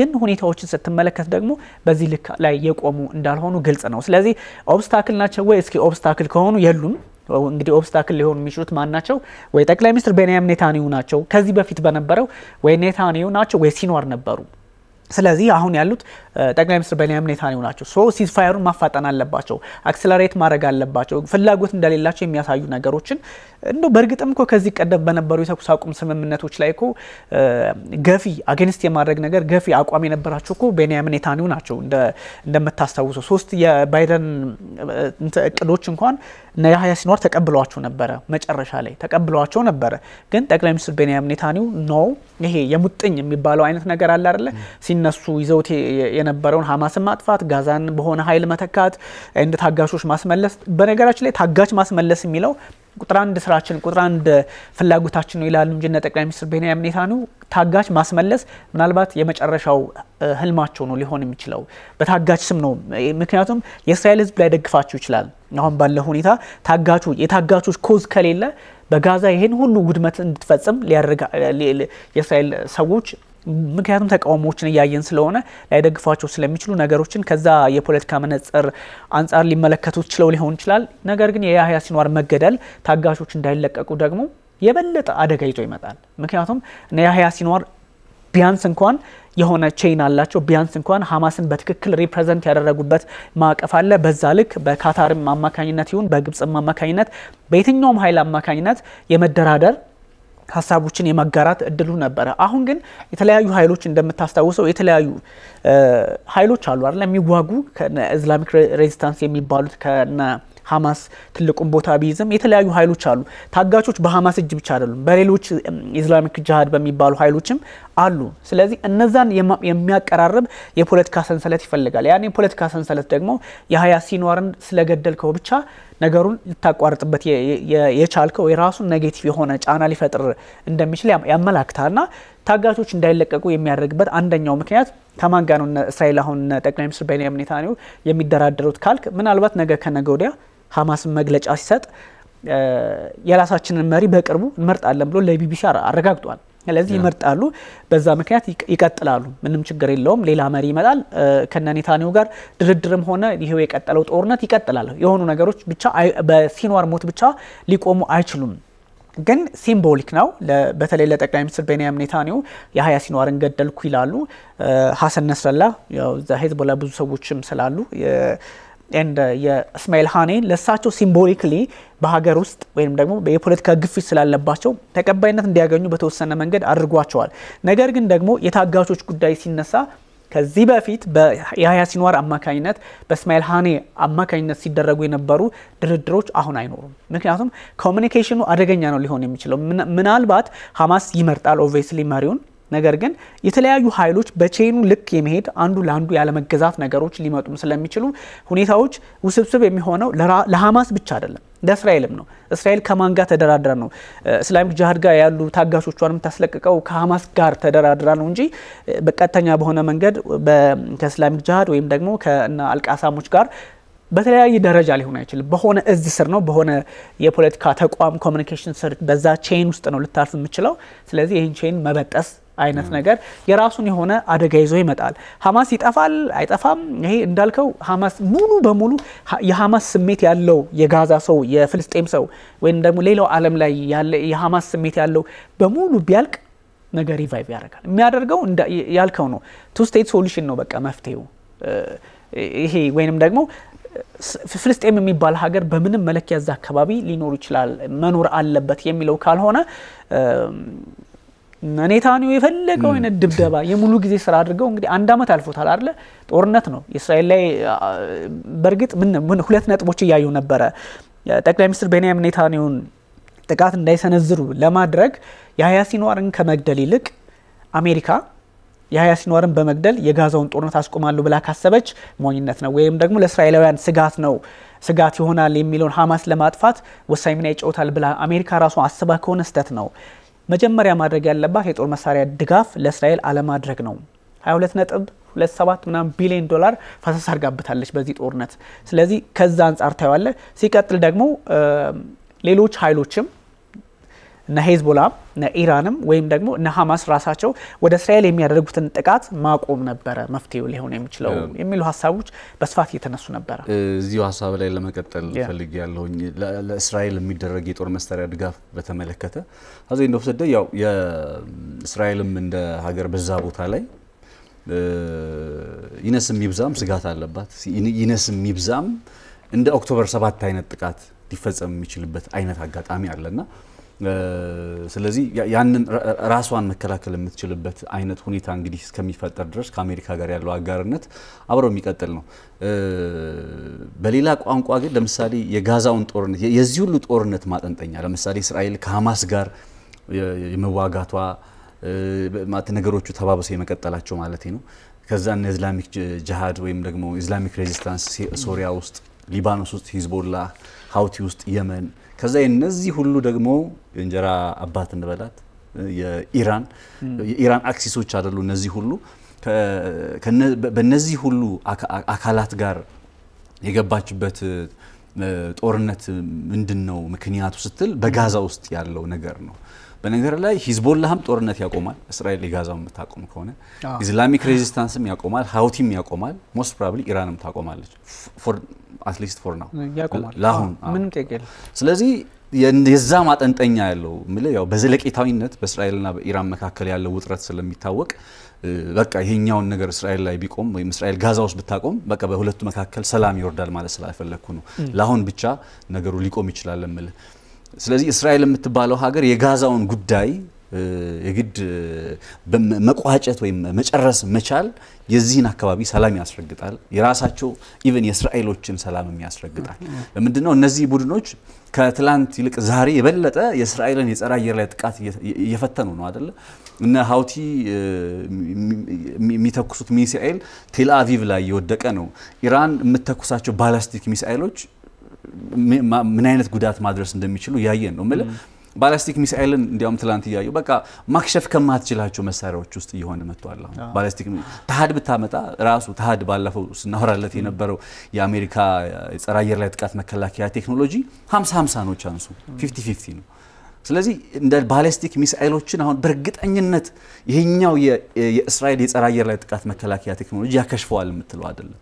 ግን ሁኔታዎችን ስትመለከት ደግሞ በዚህ ልክ ላይ የቆሙ እንዳልሆኑ ግልጽ ነው። ስለዚህ ኦብስታክል ናቸው ወይ? እስኪ ኦብስታክል ከሆኑ የሉም። እንግዲህ ኦብስታክል ሊሆኑ የሚችሉት ማን ናቸው? ወይ ጠቅላይ ሚኒስትር ቤንያም ኔታንያሁ ናቸው። ከዚህ በፊት በነበረው ወይ ኔታንያሁ ናቸው ወይ ሲኗር ነበሩ። ስለዚህ አሁን ያሉት ጠቅላይ ሚኒስትር ቤንያሚን ኔታንያሁ ናቸው። ሶ ሲዝፋየሩን ማፋጠን አለባቸው፣ አክሰለሬት ማድረግ አለባቸው። ፍላጎት እንደሌላቸው የሚያሳዩ ነገሮችን እንደው በእርግጥም እኮ ከዚህ ቀደም በነበሩ የተኩስ አቁም ስምምነቶች ላይ እኮ ገፊ አጌንስት የማድረግ ነገር ገፊ አቋም የነበራቸው እኮ ቤንያሚን ኔታንያሁ ናቸው። እንደምታስታውሰው ሶስት የባይደን እቅዶች እንኳን የሀያ ሲኖር ተቀብለዋቸው ነበረ፣ መጨረሻ ላይ ተቀብለዋቸው ነበረ። ግን ጠቅላይ ሚኒስትር ቤንያሚን ኔታንያሁ ኖ ይሄ የሙጥኝ የሚባለው አይነት ነገር አለ አይደለ እነሱ ይዘውት የነበረውን ሀማስን ማጥፋት፣ ጋዛን በሆነ ኃይል መተካት፣ እንደ ታጋሾች ማስመለስ። በነገራችን ላይ ታጋች ማስመለስ የሚለው ቁጥር አንድ ስራችን ቁጥር አንድ ፍላጎታችን ነው ይላሉ እንጂ እነ ጠቅላይ ሚኒስትር ቤንያሚን ኔታንያሁ ታጋች ማስመለስ ምናልባት የመጨረሻው ህልማቸው ነው ሊሆን የሚችለው በታጋች ስም ነው። ምክንያቱም የእስራኤል ህዝብ ላይደግፋቸው ይችላል። አሁን ባለ ሁኔታ ታጋቹ የታጋቾች ኮዝ ከሌለ በጋዛ ይህን ሁሉ ውድመት እንድትፈጽም የእስራኤል ሰዎች ምክንያቱም ተቃውሞዎችን እያየን ስለሆነ ላይደግፏቸው ስለሚችሉ ነገሮችን ከዛ የፖለቲካ መነጽር አንጻር ሊመለከቱት ችለው ሊሆን ይችላል። ነገር ግን የያህያ ሲንዋር መገደል ታጋሾች እንዳይለቀቁ ደግሞ የበለጠ አደጋ ይዞ ይመጣል። ምክንያቱም እነ ያህያ ቢያንስ እንኳን የሆነ ቼን አላቸው። ቢያንስ እንኳን ሀማስን በትክክል ሪፕሬዘንት ያደረጉበት ማዕቀፍ አለ። በዛ ልክ በካታርም አማካኝነት ይሁን በግብፅም አማካኝነት በየትኛውም ኃይል አማካኝነት የመደራደር ሀሳቦችን የመጋራት እድሉ ነበረ። አሁን ግን የተለያዩ ኃይሎች እንደምታስታውሰው የተለያዩ ኃይሎች አሉ አይደል? የሚዋጉ ከእስላሚክ ሬዚስታንስ የሚባሉት ከነ ሀማስ ትልቁን ቦታ ቢይዝም የተለያዩ ኃይሎች አሉ። ታጋቾች በሀማስ እጅ ብቻ አይደሉም፣ በሌሎች ኢስላሚክ ጅሃድ በሚባሉ ኃይሎችም አሉ። ስለዚህ እነዛን የሚያቀራርብ የፖለቲካ ሰንሰለት ይፈልጋል። ያን የፖለቲካ ሰንሰለት ደግሞ የሀያ ሲንዋርን ስለገደልከው ብቻ ነገሩን ልታቋርጥበት የቻልከው የራሱን ኔጌቲቭ የሆነ ጫና ሊፈጥር እንደሚችል ያመላክታልና ታጋቾች እንዳይለቀቁ የሚያደርግበት አንደኛው ምክንያት ከማን ጋር ነው እስራኤል አሁን ጠቅላይ ሚኒስትር ቤንያሚን ኔታንያሁ የሚደራደሩት ካልክ ምናልባት ነገ ከነገ ወዲያ ሀማስን መግለጫ ሲሰጥ የራሳችንን መሪ በቅርቡ እንመርጣለን ብሎ ለቢቢሲ አረጋግጧል። ስለዚህ ይመርጣሉ። በዛ ምክንያት ይቀጥላሉ። ምንም ችግር የለውም። ሌላ መሪ ይመጣል። ከነ ኔታንያሁ ጋር ድርድርም ሆነ ይሄው የቀጠለው ጦርነት ይቀጥላል። የሆኑ ነገሮች ብቻ በሲንዋር ሞት ብቻ ሊቆሙ አይችሉም። ግን ሲምቦሊክ ነው። በተለይ ለጠቅላይ ሚኒስትር ቤንያም ኔታንያሁ የሀያ ሲንዋርን ገደልኩ ይላሉ። ሀሰን ነስረላ ዛ ሄዝቦላ ብዙ ሰዎችም ስላሉ ኤንድ uh, የእስማኤል ሃኔን ለእሳቸው ሲምቦሊክሊ በሀገር ውስጥ ወይም ደግሞ የፖለቲካ ግፊት ስላለባቸው ተቀባይነት እንዲያገኙ በተወሰነ መንገድ አድርጓቸዋል። ነገር ግን ደግሞ የታጋቾች ጉዳይ ሲነሳ ከዚህ በፊት የሀያ ሲንዋር አማካኝነት በእስማኤል ሀኔ አማካኝነት ሲደረጉ የነበሩ ድርድሮች አሁን አይኖሩም። ምክንያቱም ኮሚኒኬሽኑ አደገኛ ነው ሊሆን የሚችለው ምናልባት ሀማስ ይመርጣል ኦቬስሊ መሪውን ነገር ግን የተለያዩ ኃይሎች በቼኑ ልክ የመሄድ አንዱ ለአንዱ ያለመገዛት ነገሮች ሊመጡም ስለሚችሉ ሁኔታዎች ውስብስብ የሚሆነው ለሀማስ ብቻ አይደለም፣ ለእስራኤልም ነው። እስራኤል ከማን ጋር ነው እስላሚክ ጅሃድ ጋር ያሉ ታጋቾቿን የምታስለቅቀው? ከሀማስ ጋር ተደራድራ ነው እንጂ በቀጥተኛ በሆነ መንገድ ከእስላሚክ ጅሃድ ወይም ደግሞ ከአልቃሳሞች ጋር በተለያየ ደረጃ ሊሆን አይችልም። በሆነ እዝ ስር ነው፣ በሆነ የፖለቲካ ተቋም ኮሚኒኬሽን ስር፣ በዛ ቼን ውስጥ ነው ልታርፍ የምችለው። ስለዚህ ይህን ቼን መበጠስ አይነት ነገር የራሱን የሆነ አደጋ ይዞ ይመጣል። ሀማስ ይጠፋል አይጠፋም፣ ይሄ እንዳልከው ሀማስ ሙሉ በሙሉ የሀማስ ስሜት ያለው የጋዛ ሰው የፍልስጤም ሰው ወይም ደግሞ ሌላው ዓለም ላይ ያለ የሀማስ ስሜት ያለው በሙሉ ቢያልቅ ነገር ሪቫይቭ ያደርጋል። የሚያደርገው ያልከው ነው። ቱ ስቴት ሶሉሽን ነው በቃ መፍትሄው ይሄ ወይንም ደግሞ ፍልስጤም የሚባል ሀገር በምንም መለኪያ እዛ አካባቢ ሊኖር ይችላል መኖር አለበት የሚለው ካልሆነ ኔታንያሁ የፈለገው አይነት ድብደባ የሙሉ ጊዜ ስራ አድርገው እንግዲህ አንድ አመት አልፎታል አይደለ? ጦርነት ነው እስራኤል ላይ። በእርግጥ ምን ሁለት ነጥቦች እያዩ ነበረ ጠቅላይ ሚኒስትር ቤንያም ኔታንያሁን ጥቃት እንዳይሰነዝሩ ለማድረግ የሀያ ከመግደል ይልቅ አሜሪካ የሀያ በመግደል የጋዛውን ጦርነት አስቆማሉ ብላ ካሰበች ሞኝነት ነው፣ ወይም ደግሞ ለእስራኤላውያን ስጋት ነው ስጋት ይሆናል የሚለውን ሀማስ ለማጥፋት ወሳኝ ሚና ይጫወታል ብላ አሜሪካ ራሱ አስባ ከሆነ ስተት ነው። መጀመሪያ ማድረግ ያለባት የጦር መሳሪያ ድጋፍ ለእስራኤል አለማድረግ ነው። 22 ነጥብ 27 ምናምን ቢሊዮን ዶላር ፈሰስ አርጋብታለች በዚህ ጦርነት። ስለዚህ ከዛ አንጻር ታየዋለ። ሲቀጥል ደግሞ ሌሎች ኃይሎችም እነ ሄዝቦላ እነ ኢራንም ወይም ደግሞ እነ ሀማስ ራሳቸው ወደ እስራኤል የሚያደርጉትን ጥቃት ማቆም ነበረ መፍትሄው ሊሆን የሚችለው የሚሉ ሀሳቦች በስፋት እየተነሱ ነበረ። እዚሁ ሀሳብ ላይ ለመቀጠል ፈልግ ያለሁኝ ለእስራኤል የሚደረግ የጦር መሳሪያ ድጋፍ በተመለከተ አዘ እንደወሰደ ያው የእስራኤልም እንደ ሀገር በዛ ቦታ ላይ ይነስም ይብዛም ስጋት አለባት። ይነስም ይብዛም እንደ ኦክቶበር ሰባት አይነት ጥቃት ሊፈጸም የሚችልበት አይነት አጋጣሚ አለና ስለዚህ ያንን ራሷን መከላከል የምትችልበት አይነት ሁኔታ እንግዲህ እስከሚፈጠር ድረስ ከአሜሪካ ጋር ያለው አጋርነት አብረው የሚቀጥል ነው። በሌላ ቋንቋ ግን ለምሳሌ የጋዛውን ጦርነት የዚህ ሁሉ ጦርነት ማጠንጠኛ ለምሳሌ እስራኤል ከሀማስ ጋር የመዋጋቷ ነገሮቹ ተባብሰው የመቀጠላቸው ማለት ነው። ከዛ እነ ኢስላሚክ ጅሃድ ወይም ደግሞ ኢስላሚክ ሬዚስታንስ ሶሪያ ውስጥ፣ ሊባኖስ ውስጥ፣ ሂዝቦላ፣ ሀውቲ ውስጥ፣ የመን ከዛ የነዚህ ሁሉ ደግሞ የእንጀራ አባት እንበላት የኢራን የኢራን አክሲሶች አይደሉ እነዚህ ሁሉ በእነዚህ ሁሉ አካላት ጋር የገባችበት ጦርነት ምንድን ነው ምክንያቱ ስትል በጋዛ ውስጥ ያለው ነገር ነው። በነገር ላይ ሂዝቦላህም ጦርነት ያቆማል፣ እስራኤል የጋዛው የምታቆም ከሆነ ኢስላሚክ ሬዚስታንስም ያቆማል፣ ሀውቲም ያቆማል፣ ሞስት ፕሮባብሊ ኢራንም ታቆማለች። አትሊስት ፎር ናው ለአሁን። ምንም ጥያቄ ስለዚህ የዛ ማጠንጠኛ ያለው የምልህ ያው በዘለቄታዊነት በእስራኤልና በኢራን መካከል ያለው ውጥረት ስለሚታወቅ በቃ ይሄኛውን ነገር እስራኤል ላይ ቢቆም ወይም እስራኤል ጋዛ ውስጥ ብታቆም በቃ በሁለቱ መካከል ሰላም ይወርዳል ማለት ስላልፈለግኩ ነው። ለአሁን ብቻ ነገሩ ሊቆም ይችላል ምል ስለዚህ እስራኤል የምትባለው ሀገር የጋዛውን ጉዳይ የግድ መቋጨት ወይም መጨረስ መቻል የዚህን አካባቢ ሰላም ያስረግጣል። የራሳቸው ኢቨን የእስራኤሎችን ሰላም ያስረግጣል። ለምንድን ነው እነዚህ ቡድኖች ከትላንት ይልቅ ዛሬ የበለጠ የእስራኤልን የጸረ አየር ላይ ጥቃት እየፈተኑ ነው አደለ? እነ ሀውቲ የሚተኩሱት ሚሳኤል ቴል አቪቭ ላይ እየወደቀ ነው። ኢራን የምተኩሳቸው ባላስቲክ ሚሳኤሎች ምን አይነት ጉዳት ማድረስ እንደሚችሉ ያየን ነው ባላስቲክ ሚሳኤልን እንዲያውም ትላንት እያየሁ በቃ ማክሸፍ ከማትችላቸው መሳሪያዎች ውስጥ እየሆነ መጥቷል። አሁን ባላስቲክ ተሀድ ብታመጣ ራሱ ተሀድ ባለፈው ስናወራለት የነበረው የአሜሪካ ጸረ አየር ላይ ጥቃት መከላከያ ቴክኖሎጂ 50 50 ነው፣ ቻንሱ 50 50 ነው። ስለዚህ እንደ ባሊስቲክ ሚሳኤሎችን አሁን በእርግጠኝነት ይሄኛው የእስራኤል የጸረ አየር ላይ ጥቃት መከላከያ ቴክኖሎጂ ያከሽፈዋል የምትለው አይደለም።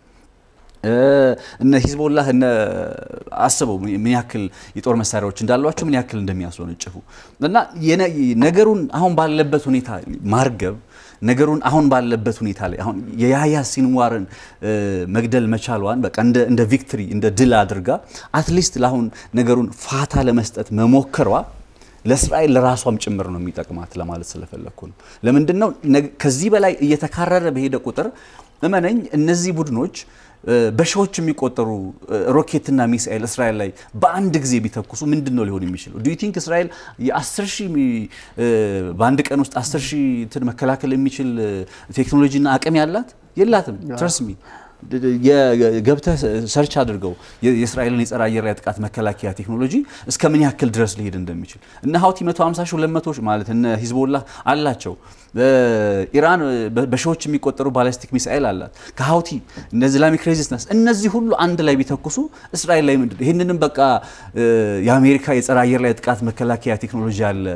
እነ ሂዝቦላህ እነ አስበው ምን ያክል የጦር መሳሪያዎች እንዳሏቸው ምን ያክል እንደሚያስወነጭፉ እና ነገሩን አሁን ባለበት ሁኔታ ማርገብ ነገሩን አሁን ባለበት ሁኔታ ላይ አሁን የያህያ ሲንዋርን መግደል መቻሏን በቃ እንደ ቪክትሪ እንደ ድል አድርጋ አትሊስት ለአሁን ነገሩን ፋታ ለመስጠት መሞከሯ ለእስራኤል ለራሷም ጭምር ነው የሚጠቅማት ለማለት ስለፈለግኩ ነው። ለምንድን ነው ከዚህ በላይ እየተካረረ በሄደ ቁጥር እመነኝ እነዚህ ቡድኖች በሺዎች የሚቆጠሩ ሮኬትና ሚሳኤል እስራኤል ላይ በአንድ ጊዜ ቢተኩሱ ምንድን ነው ሊሆን የሚችለው? ዱ ቲንክ እስራኤል የአስር ሺህ በአንድ ቀን ውስጥ አስር ሺህ እንትን መከላከል የሚችል ቴክኖሎጂና አቅም ያላት የላትም። ትረስሚ ገብተህ ሰርች አድርገው የእስራኤልን የጸረ አየር ላይ ጥቃት መከላከያ ቴክኖሎጂ እስከ ምን ያክል ድረስ ሊሄድ እንደሚችል እነ ሀውቲ 150 200 ማለት እነ ሂዝቦላ አላቸው። ኢራን በሺዎች የሚቆጠሩ ባላስቲክ ሚሳኤል አላት። ከሀውቲ እነ ኢስላሚክ ሬዚስተንስ እነዚህ ሁሉ አንድ ላይ ቢተኩሱ እስራኤል ላይ ምንድን ይህንንም በቃ የአሜሪካ የጸረ አየር ላይ ጥቃት መከላከያ ቴክኖሎጂ አለ።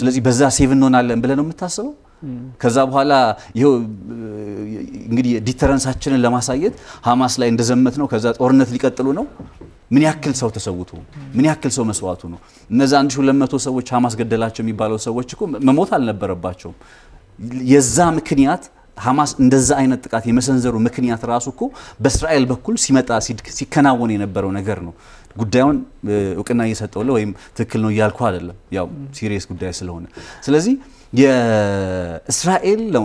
ስለዚህ በዛ ሴቭ እንሆናለን ብለህ ነው የምታስበው? ከዛ በኋላ ይኸው እንግዲህ ዲተረንሳችንን ለማሳየት ሀማስ ላይ እንደዘመት ነው። ከዛ ጦርነት ሊቀጥሉ ነው። ምን ያክል ሰው ተሰውቶ ምን ያክል ሰው መስዋዕቱ ነው? እነዚ 1200 ሰዎች ሀማስ ገደላቸው የሚባለው ሰዎች እኮ መሞት አልነበረባቸውም። የዛ ምክንያት ሀማስ እንደዛ አይነት ጥቃት የመሰንዘሩ ምክንያት ራሱ እኮ በእስራኤል በኩል ሲመጣ ሲከናወን የነበረው ነገር ነው። ጉዳዩን እውቅና እየሰጠውለ ወይም ትክክል ነው እያልኩ አይደለም፣ ያው ሲሪየስ ጉዳይ ስለሆነ ስለዚህ የእስራኤል ነው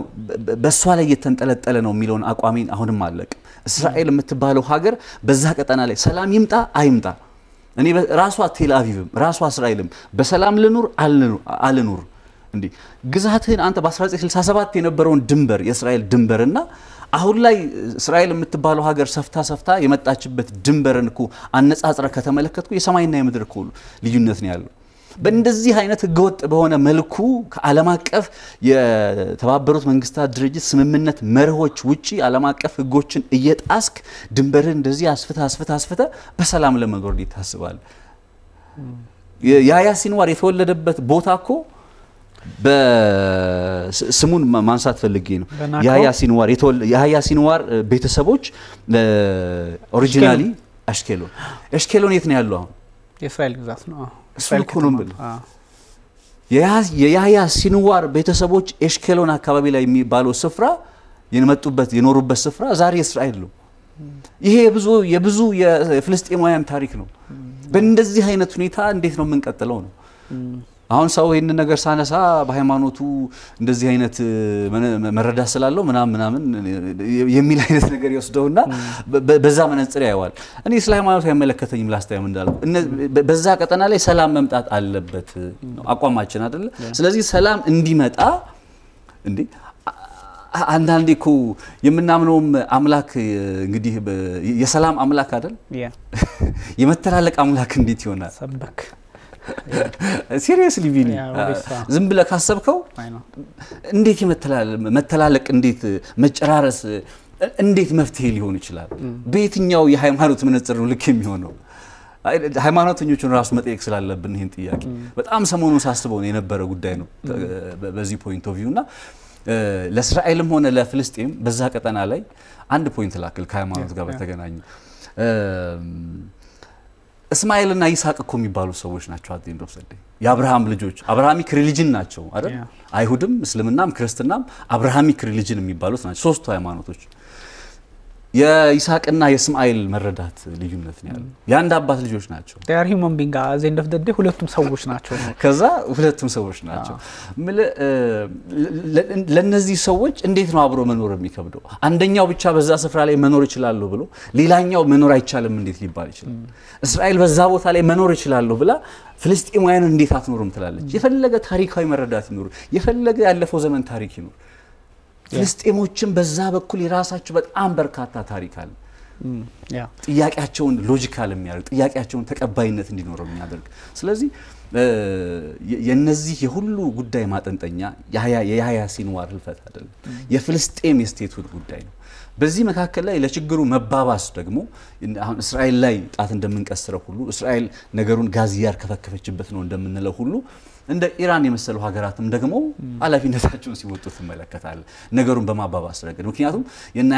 በእሷ ላይ እየተንጠለጠለ ነው የሚለውን አቋሚ አሁንም አለቅ። እስራኤል የምትባለው ሀገር በዛ ቀጠና ላይ ሰላም ይምጣ አይምጣ እኔ ራሷ ቴልአቪቭም ራሷ እስራኤልም በሰላም ልኑር አልኑር እንዲ ግዛትህን አንተ በ1967 የነበረውን ድንበር የእስራኤል ድንበርና አሁን ላይ እስራኤል የምትባለው ሀገር ሰፍታ ሰፍታ የመጣችበት ድንበርን እኮ አነጻጽረ ከተመለከትኩ የሰማይና የምድር እኮ ልዩነት ነው ያለው። በእንደዚህ አይነት ህገወጥ በሆነ መልኩ ከዓለም አቀፍ የተባበሩት መንግስታት ድርጅት ስምምነት መርሆች ውጪ ዓለም አቀፍ ህጎችን እየጣስክ ድንበርን እንደዚህ አስፍተ አስፍተ አስፍተ በሰላም ለመኖር ይታስባል። ያያ ሲንዋር የተወለደበት ቦታ እኮ ስሙን ማንሳት ፈልጌ ነው። የያህያ ሲንዋር ቤተሰቦች ኦሪጂናሊ አሽኬሎን አሽኬሎን የት ነው ያለው አሁን? የእስራኤል ግዛት ነው። እስራኤል ነው የያህያ ሲንዋር ቤተሰቦች ኤሽኬሎን አካባቢ ላይ የሚባለው ስፍራ የመጡበት የኖሩበት ስፍራ ዛሬ እስራኤል ነው። ይሄ የብዙ የብዙ የፍልስጤማውያን ታሪክ ነው። በእንደዚህ አይነት ሁኔታ እንዴት ነው የምንቀጥለው ነው አሁን ሰው ይህን ነገር ሳነሳ በሃይማኖቱ እንደዚህ አይነት መረዳት ስላለው ምናምን ምናምን የሚል አይነት ነገር ይወስደውና በዛ መነጽር ያየዋል። እኔ ስለ ሃይማኖቱ አይመለከተኝም። ላስታይም እንዳልኩ በዛ ቀጠና ላይ ሰላም መምጣት አለበት አቋማችን አይደለ። ስለዚህ ሰላም እንዲመጣ እንዴ አንዳንዴ እኮ የምናምነውም አምላክ እንግዲህ የሰላም አምላክ አይደል? የመተላለቅ አምላክ እንዴት ይሆናል? ሲሪየስሊ ቢኒ uh, ዝም ብለህ ካሰብከው እንዴት መተላለቅ፣ እንዴት መጨራረስ፣ እንዴት መፍትሄ ሊሆን ይችላል? በየትኛው የሃይማኖት መነጽር ነው ልክ የሚሆነው? ሃይማኖተኞቹን ራሱ መጠየቅ ስላለብን ይህን ጥያቄ በጣም ሰሞኑን ሳስበው የነበረ ጉዳይ ነው። በዚህ ፖይንት ኦፍ ቪው እና ለእስራኤልም ሆነ ለፍልስጤም በዛ ቀጠና ላይ አንድ ፖይንት ላክል ከሃይማኖት ጋር በተገናኘ እስማኤልና ይስሐቅ እኮ የሚባሉ ሰዎች ናቸው። አት ኤንድ ኦፍ ዘ የአብርሃም ልጆች አብርሃሚክ ሪሊጅን ናቸው አይደል? አይሁድም፣ እስልምናም ክርስትናም አብርሃሚክ ሪሊጅን የሚባሉት ናቸው ሶስቱ ሃይማኖቶች። የይስሐቅና የእስማኤል መረዳት ልዩነት ነው ያለው። የአንድ አባት ልጆች ናቸው። ር ቢንግ ዜንድ ኦፍ ደዴ ሁለቱም ሰዎች ናቸው። ከዛ ሁለቱም ሰዎች ናቸው። ለእነዚህ ሰዎች እንዴት ነው አብሮ መኖር የሚከብደው? አንደኛው ብቻ በዛ ስፍራ ላይ መኖር ይችላሉ ብሎ ሌላኛው መኖር አይቻልም እንዴት ሊባል ይችላል? እስራኤል በዛ ቦታ ላይ መኖር ይችላሉ ብላ ፍልስጤማውያን እንዴት አትኖርም ትላለች? የፈለገ ታሪካዊ መረዳት ይኖሩ፣ የፈለገ ያለፈው ዘመን ታሪክ ይኖር ፍልስጤሞችን በዛ በኩል የራሳቸው በጣም በርካታ ታሪክ አለ። mm, ጥያቄያቸውን ሎጂካል የሚያደርግ ጥያቄያቸውን ተቀባይነት እንዲኖረው የሚያደርግ ስለዚህ የነዚህ የሁሉ ጉዳይ ማጠንጠኛ የያህያ ሲንዋር ህልፈት አይደለም፣ mm. የፍልስጤም የስቴቱን ጉዳይ ነው። በዚህ መካከል ላይ ለችግሩ መባባስ ደግሞ አሁን እስራኤል ላይ ጣት እንደምንቀስረው ሁሉ እስራኤል ነገሩን ጋዝ እያርከፈከፈችበት ነው እንደምንለው ሁሉ እንደ ኢራን የመሰሉ ሀገራትም ደግሞ ኃላፊነታቸውን ሲወጡ ትመለከታል ነገሩን በማባባስ ረገድ። ምክንያቱም የነ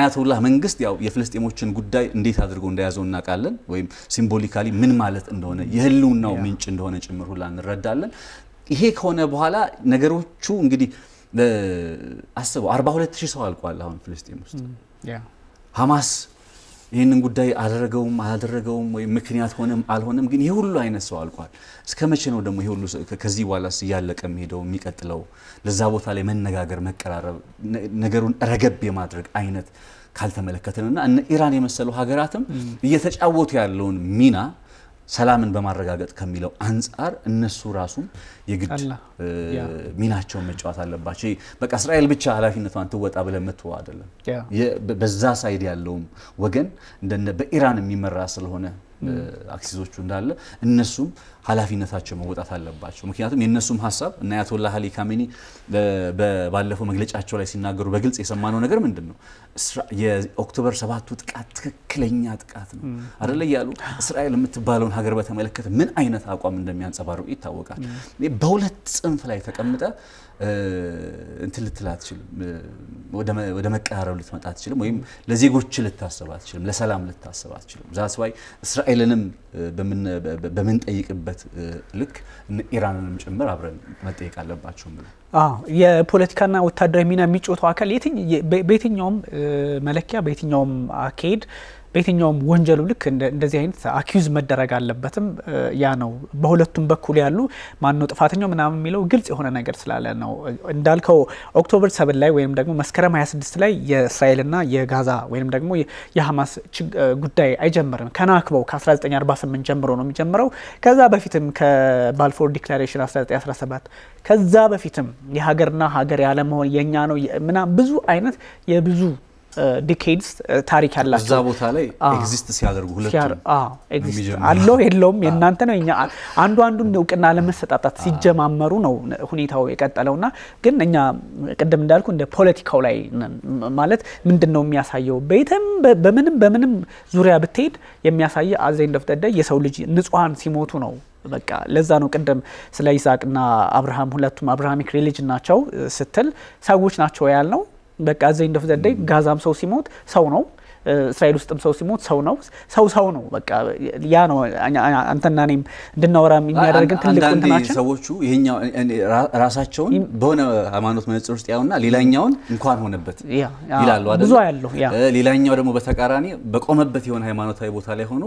መንግስት ያው የፍልስጤሞችን ጉዳይ እንዴት አድርገው እንደያዘው እናውቃለን፣ ወይም ሲምቦሊካሊ ምን ማለት እንደሆነ የህልውናው ምንጭ እንደሆነ ጭምር ሁላ እንረዳለን። ይሄ ከሆነ በኋላ ነገሮቹ እንግዲህ አስበው 42 ሺህ ሰው አልቋል አሁን ፍልስጤም ውስጥ ሀማስ ይህንን ጉዳይ አደረገውም አላደረገውም ወይም ምክንያት ሆነም አልሆነም፣ ግን ይህ ሁሉ አይነት ሰው አልቋል። እስከ መቼ ነው ደግሞ ይህ ሁሉ ከዚህ በኋላ እያለቀ የሚሄደው የሚቀጥለው? ለዛ ቦታ ላይ መነጋገር፣ መቀራረብ፣ ነገሩን ረገብ የማድረግ አይነት ካልተመለከትንና እነ ኢራን የመሰሉ ሀገራትም እየተጫወቱ ያለውን ሚና ሰላምን በማረጋገጥ ከሚለው አንጻር እነሱ ራሱም የግድ ሚናቸውን መጫወት አለባቸው። በቃ እስራኤል ብቻ ኃላፊነቷን ትወጣ ብለን መተው አይደለም። በዛ ሳይድ ያለውም ወገን በኢራን የሚመራ ስለሆነ አክሲዞቹ እንዳለ እነሱም ኃላፊነታቸው መወጣት አለባቸው። ምክንያቱም የእነሱም ሀሳብ እና አያቶላህ አሊ ካሜኒ ባለፈው መግለጫቸው ላይ ሲናገሩ በግልጽ የሰማነው ነገር ምንድን ነው? የኦክቶበር ሰባቱ ጥቃት ትክክለኛ ጥቃት ነው አደለ እያሉ እስራኤል የምትባለውን ሀገር በተመለከተ ምን አይነት አቋም እንደሚያንጸባርቁ ይታወቃል። በሁለት ጽንፍ ላይ ተቀምጠ እንትን ልትል አትችልም፣ ወደ መቀራረብ ልትመጣ አትችልም፣ ወይም ለዜጎች ልታስብ አትችልም፣ ለሰላም ልታስብ አትችልም። ዛስባይ እስራኤልንም በምንጠይቅበት በሄዱበት ልክ ኢራንንም ጭምር አብረን መጠየቅ አለባቸው። የፖለቲካና ወታደራዊ ሚና የሚጫወተው አካል በየትኛውም መለኪያ በየትኛውም አካሄድ በየትኛውም ወንጀሉ ልክ እንደዚህ አይነት አኪዩዝ መደረግ አለበትም። ያ ነው በሁለቱም በኩል ያሉ ማን ነው ጥፋተኛው ምናምን የሚለው ግልጽ የሆነ ነገር ስላለ ነው። እንዳልከው ኦክቶበር ሰብን ላይ ወይም ደግሞ መስከረም 26 ላይ የእስራኤልና የጋዛ ወይም ደግሞ የሀማስ ጉዳይ አይጀምርም። ከናክበው ከ1948 ጀምሮ ነው የሚጀምረው። ከዛ በፊትም ከባልፎር ዲክላሬሽን 1917 ከዛ በፊትም የሀገርና ሀገር ያለመሆን የእኛ ነው ምናምን ብዙ አይነት የብዙ ዲኬድስ ታሪክ ያላቸው እዛ ቦታ ላይ ኤግዚስት ሲያደርጉ አለው የለውም የእናንተ ነው እኛ አንዱ አንዱን እውቅና ለመሰጣጣት ሲጀማመሩ ነው ሁኔታው የቀጠለውና ግን እኛ ቅድም እንዳልኩ እንደ ፖለቲካው ላይ ማለት ምንድን ነው የሚያሳየው ቤትም በምንም በምንም ዙሪያ ብትሄድ የሚያሳየ አዘኝ እንደፍጠደ የሰው ልጅ ንጹሀን ሲሞቱ ነው በቃ ለዛ ነው ቅድም ስለ ይስሐቅና አብርሃም ሁለቱም አብርሃሚክ ሪሊጅን ናቸው ስትል ሰዎች ናቸው ነው በቃ ዘይ እንደ ዘደይ ጋዛም ሰው ሲሞት ሰው ነው። እስራኤል ውስጥም ሰው ሲሞት ሰው ነው። ሰው ሰው ነው። በቃ ያ ነው አንተና እኔም እንድናወራ የሚያደርግን ትልቅ ሰዎቹ ይሄኛው ራሳቸውን በሆነ ሃይማኖት መነጽር ውስጥ ያውና ሌላኛውን እንኳን ሆነበት ይላሉ አይደል? ብዙ ያለሁ ሌላኛው ደግሞ በተቃራኒ በቆመበት የሆነ ሃይማኖታዊ ቦታ ላይ ሆኖ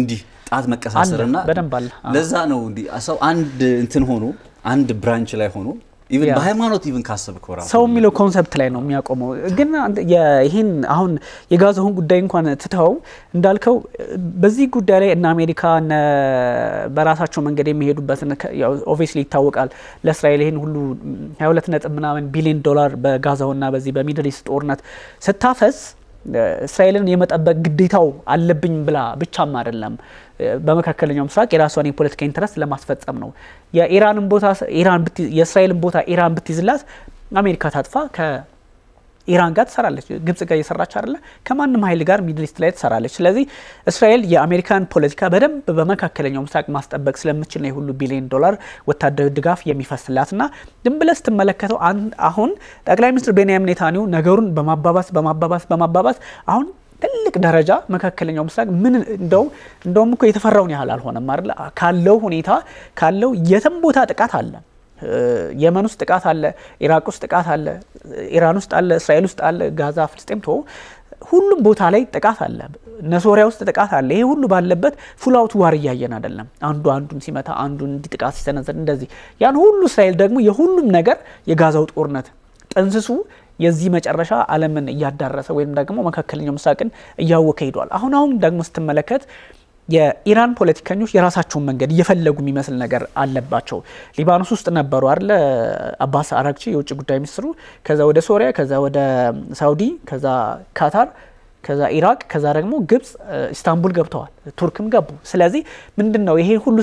እንዲህ ጣት መቀሳሰርና በደንብ አለ። ለዛ ነው እንዲህ ሰው አንድ እንትን ሆኖ አንድ ብራንች ላይ ሆኖ ኢቭን በሃይማኖት ኢቭን ካሰብክ በራሱ ሰው የሚለው ኮንሰፕት ላይ ነው የሚያቆመው። ግን ይህን አሁን የጋዛውን ጉዳይ እንኳን ትተው እንዳልከው በዚህ ጉዳይ ላይ እነ አሜሪካ በራሳቸው መንገድ የሚሄዱበትን ኦብቪየስሊ ይታወቃል። ለእስራኤል ይህን ሁሉ 22 ነጥብ ምናምን ቢሊዮን ዶላር በጋዛውና በዚህ በሚድል ኢስት ጦርነት ስታፈስ እስራኤልን የመጠበቅ ግዴታው አለብኝ ብላ ብቻም አይደለም። በመካከለኛው ምስራቅ የራሷን የፖለቲካ ኢንተረስት ለማስፈጸም ነው። የኢራንን ቦታ የእስራኤልን ቦታ ኢራን ብትይዝላት አሜሪካ ታጥፋ ኢራን ጋር ትሰራለች፣ ግብጽ ጋር እየሰራች አይደለ? ከማንም ኃይል ጋር ሚድሊስት ላይ ትሰራለች። ስለዚህ እስራኤል የአሜሪካን ፖለቲካ በደንብ በመካከለኛው ምስራቅ ማስጠበቅ ስለምችል ነው የሁሉ ቢሊዮን ዶላር ወታደራዊ ድጋፍ የሚፈስላትና ድም ብለህ ስትመለከተው አሁን ጠቅላይ ሚኒስትር ቤንያሚን ኔታንያሁ ነገሩን በማባባስ በማባባስ በማባባስ አሁን ትልቅ ደረጃ መካከለኛው ምስራቅ ምን እንደው እንደውም እኮ የተፈራውን ያህል አልሆነም አይደለ? ካለው ሁኔታ ካለው የትም ቦታ ጥቃት አለ የመን ውስጥ ጥቃት አለ፣ ኢራቅ ውስጥ ጥቃት አለ፣ ኢራን ውስጥ አለ፣ እስራኤል ውስጥ አለ፣ ጋዛ፣ ፍልስጤም ቶ ሁሉም ቦታ ላይ ጥቃት አለ። እነ ሶሪያ ውስጥ ጥቃት አለ። ይሄ ሁሉ ባለበት ፉላውት ዋር እያየን አይደለም። አንዱ አንዱን ሲመታ፣ አንዱን እንዲህ ጥቃት ሲሰነዘር እንደዚህ ያን ሁሉ እስራኤል ደግሞ የሁሉም ነገር የጋዛው ጦርነት ጥንስሱ የዚህ መጨረሻ ዓለምን እያዳረሰ ወይም ደግሞ መካከለኛው ምስራቅን እያወከ ሂዷል። አሁን አሁን ደግሞ ስትመለከት የኢራን ፖለቲከኞች የራሳቸውን መንገድ እየፈለጉ የሚመስል ነገር አለባቸው። ሊባኖስ ውስጥ ነበሩ አለ አባስ አራግቺ የውጭ ጉዳይ ሚኒስትሩ፣ ከዛ ወደ ሶሪያ፣ ከዛ ወደ ሳውዲ፣ ከዛ ካታር፣ ከዛ ኢራቅ፣ ከዛ ደግሞ ግብፅ፣ ኢስታንቡል ገብተዋል፣ ቱርክም ገቡ። ስለዚህ ምንድን ነው ይሄ ሁሉ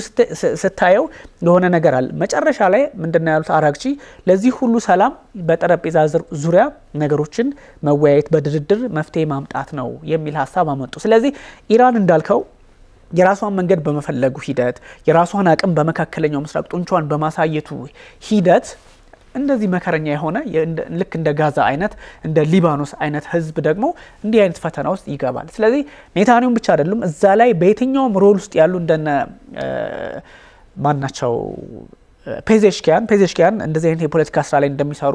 ስታየው የሆነ ነገር አለ። መጨረሻ ላይ ምንድን ነው ያሉት አራግቺ ለዚህ ሁሉ ሰላም በጠረጴዛ ዙሪያ ነገሮችን መወያየት፣ በድርድር መፍትሄ ማምጣት ነው የሚል ሀሳብ አመጡ። ስለዚህ ኢራን እንዳልከው የራሷን መንገድ በመፈለጉ ሂደት የራሷን አቅም በመካከለኛው ምስራቅ ጡንቿን በማሳየቱ ሂደት እንደዚህ መከረኛ የሆነ ልክ እንደ ጋዛ አይነት እንደ ሊባኖስ አይነት ህዝብ ደግሞ እንዲህ አይነት ፈተና ውስጥ ይገባል። ስለዚህ ኔታንያሁን ብቻ አይደሉም፣ እዛ ላይ በየትኛውም ሮል ውስጥ ያሉ እንደነ ማናቸው ፔዜሽኪያን ፔዜሽኪያን እንደዚህ አይነት የፖለቲካ ስራ ላይ እንደሚሰሩ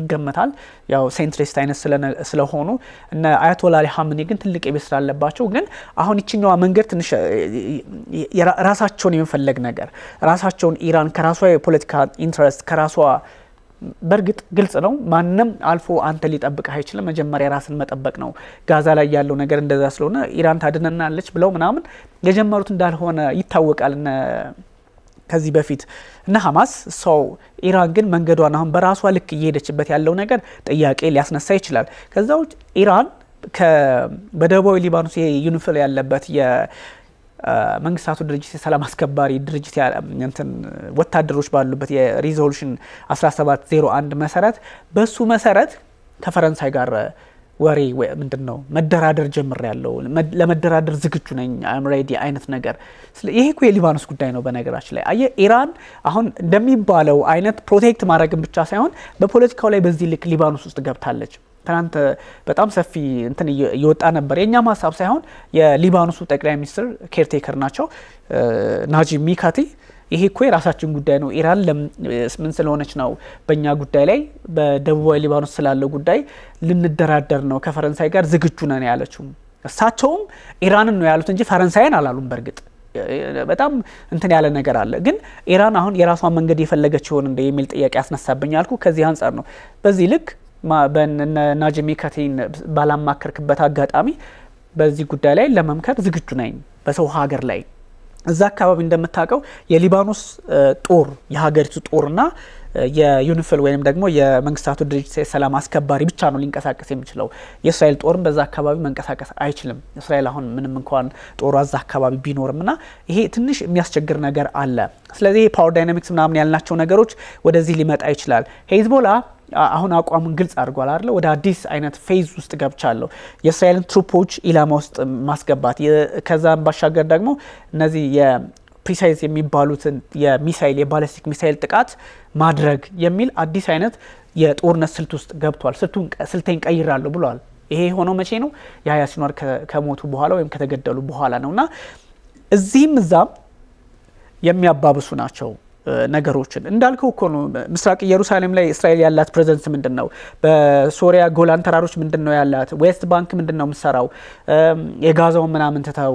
ይገመታል። ያው ሴንትሪስት አይነት ስለሆኑ እነ አያቶላ ሀምኒ ግን ትልቅ የቤት ስራ አለባቸው። ግን አሁን ይችኛዋ መንገድ ትንሽ ራሳቸውን የመፈለግ ነገር ራሳቸውን ኢራን ከራሷ የፖለቲካ ኢንትረስት ከራሷ በእርግጥ ግልጽ ነው፣ ማንም አልፎ አንተ ሊጠብቅ አይችልም። መጀመሪያ ራስን መጠበቅ ነው። ጋዛ ላይ ያለው ነገር እንደዛ ስለሆነ ኢራን ታድነናለች ብለው ምናምን የጀመሩት እንዳልሆነ ይታወቃል። ከዚህ በፊት እና ሀማስ ሰው ኢራን ግን መንገዷን አሁን በራሷ ልክ እየሄደችበት ያለው ነገር ጥያቄ ሊያስነሳ ይችላል። ከዛ ውጭ ኢራን በደቡባዊ ሊባኖስ ዩኒፍል ያለበት የመንግስታቱ ድርጅት የሰላም አስከባሪ ድርጅት እንትን ወታደሮች ባሉበት የሪዞሉሽን 1701 መሰረት በሱ መሰረት ከፈረንሳይ ጋር ወሬ ምንድን ነው መደራደር ጀምር ያለው ለመደራደር ዝግጁ ነኝ አም ሬዲ አይነት ነገር። ይሄ እኮ የሊባኖስ ጉዳይ ነው። በነገራችን ላይ አየ ኢራን አሁን እንደሚባለው አይነት ፕሮቴክት ማድረግን ብቻ ሳይሆን በፖለቲካው ላይ በዚህ ልክ ሊባኖስ ውስጥ ገብታለች። ትናንት በጣም ሰፊ እንትን እየወጣ ነበር። የእኛም ሀሳብ ሳይሆን የሊባኖሱ ጠቅላይ ሚኒስትር ኬርቴከር ናቸው ናጂ ሚካቲ ይሄ እኮ የራሳችን ጉዳይ ነው። ኢራን ምን ስለሆነች ነው በእኛ ጉዳይ ላይ በደቡባዊ ሊባኖስ ስላለው ጉዳይ ልንደራደር ነው ከፈረንሳይ ጋር ዝግጁ ነን ያለችው። እሳቸውም ኢራንን ነው ያሉት እንጂ ፈረንሳይን አላሉም። በእርግጥ በጣም እንትን ያለ ነገር አለ። ግን ኢራን አሁን የራሷን መንገድ የፈለገች ይሆን እንደ የሚል ጥያቄ ያስነሳብኝ ያልኩ ከዚህ አንጻር ነው። በዚህ ልክ በናጅሚ ከቴን ባላማከርክበት አጋጣሚ በዚህ ጉዳይ ላይ ለመምከር ዝግጁ ነኝ በሰው ሀገር ላይ እዛ አካባቢ እንደምታውቀው የሊባኖስ ጦር የሀገሪቱ ጦርና የዩኒፍል ወይም ደግሞ የመንግስታቱ ድርጅት የሰላም አስከባሪ ብቻ ነው ሊንቀሳቀስ የሚችለው። የእስራኤል ጦርም በዛ አካባቢ መንቀሳቀስ አይችልም። እስራኤል አሁን ምንም እንኳን ጦሯ እዛ አካባቢ ቢኖርም ና ይሄ ትንሽ የሚያስቸግር ነገር አለ። ስለዚህ ይሄ ፓወር ዳይናሚክስ ምናምን ያልናቸው ነገሮች ወደዚህ ሊመጣ ይችላል። ሄዝቦላ አሁን አቋሙን ግልጽ አድርጓል አለ ወደ አዲስ አይነት ፌዝ ውስጥ ገብቻለሁ፣ የእስራኤልን ትሩፖች ኢላማ ውስጥ ማስገባት ከዛም ባሻገር ደግሞ እነዚህ ፕሪሳይዝ የሚባሉትን የሚሳይል የባለስቲክ ሚሳይል ጥቃት ማድረግ የሚል አዲስ አይነት የጦርነት ስልት ውስጥ ገብቷል። ስልቱን ስልቴን ቀይራለሁ ብለዋል። ይሄ የሆነው መቼ ነው? የሀያ ሲኗር ከሞቱ በኋላ ወይም ከተገደሉ በኋላ ነው እና እዚህም እዛም የሚያባብሱ ናቸው። ነገሮችን እንዳልከው እኮ ነው። ምስራቅ ኢየሩሳሌም ላይ እስራኤል ያላት ፕሬዘንስ ምንድን ነው? በሶሪያ ጎላን ተራሮች ምንድን ነው ያላት? ዌስት ባንክ ምንድን ነው የምትሰራው? የጋዛውን ምናምን ትተው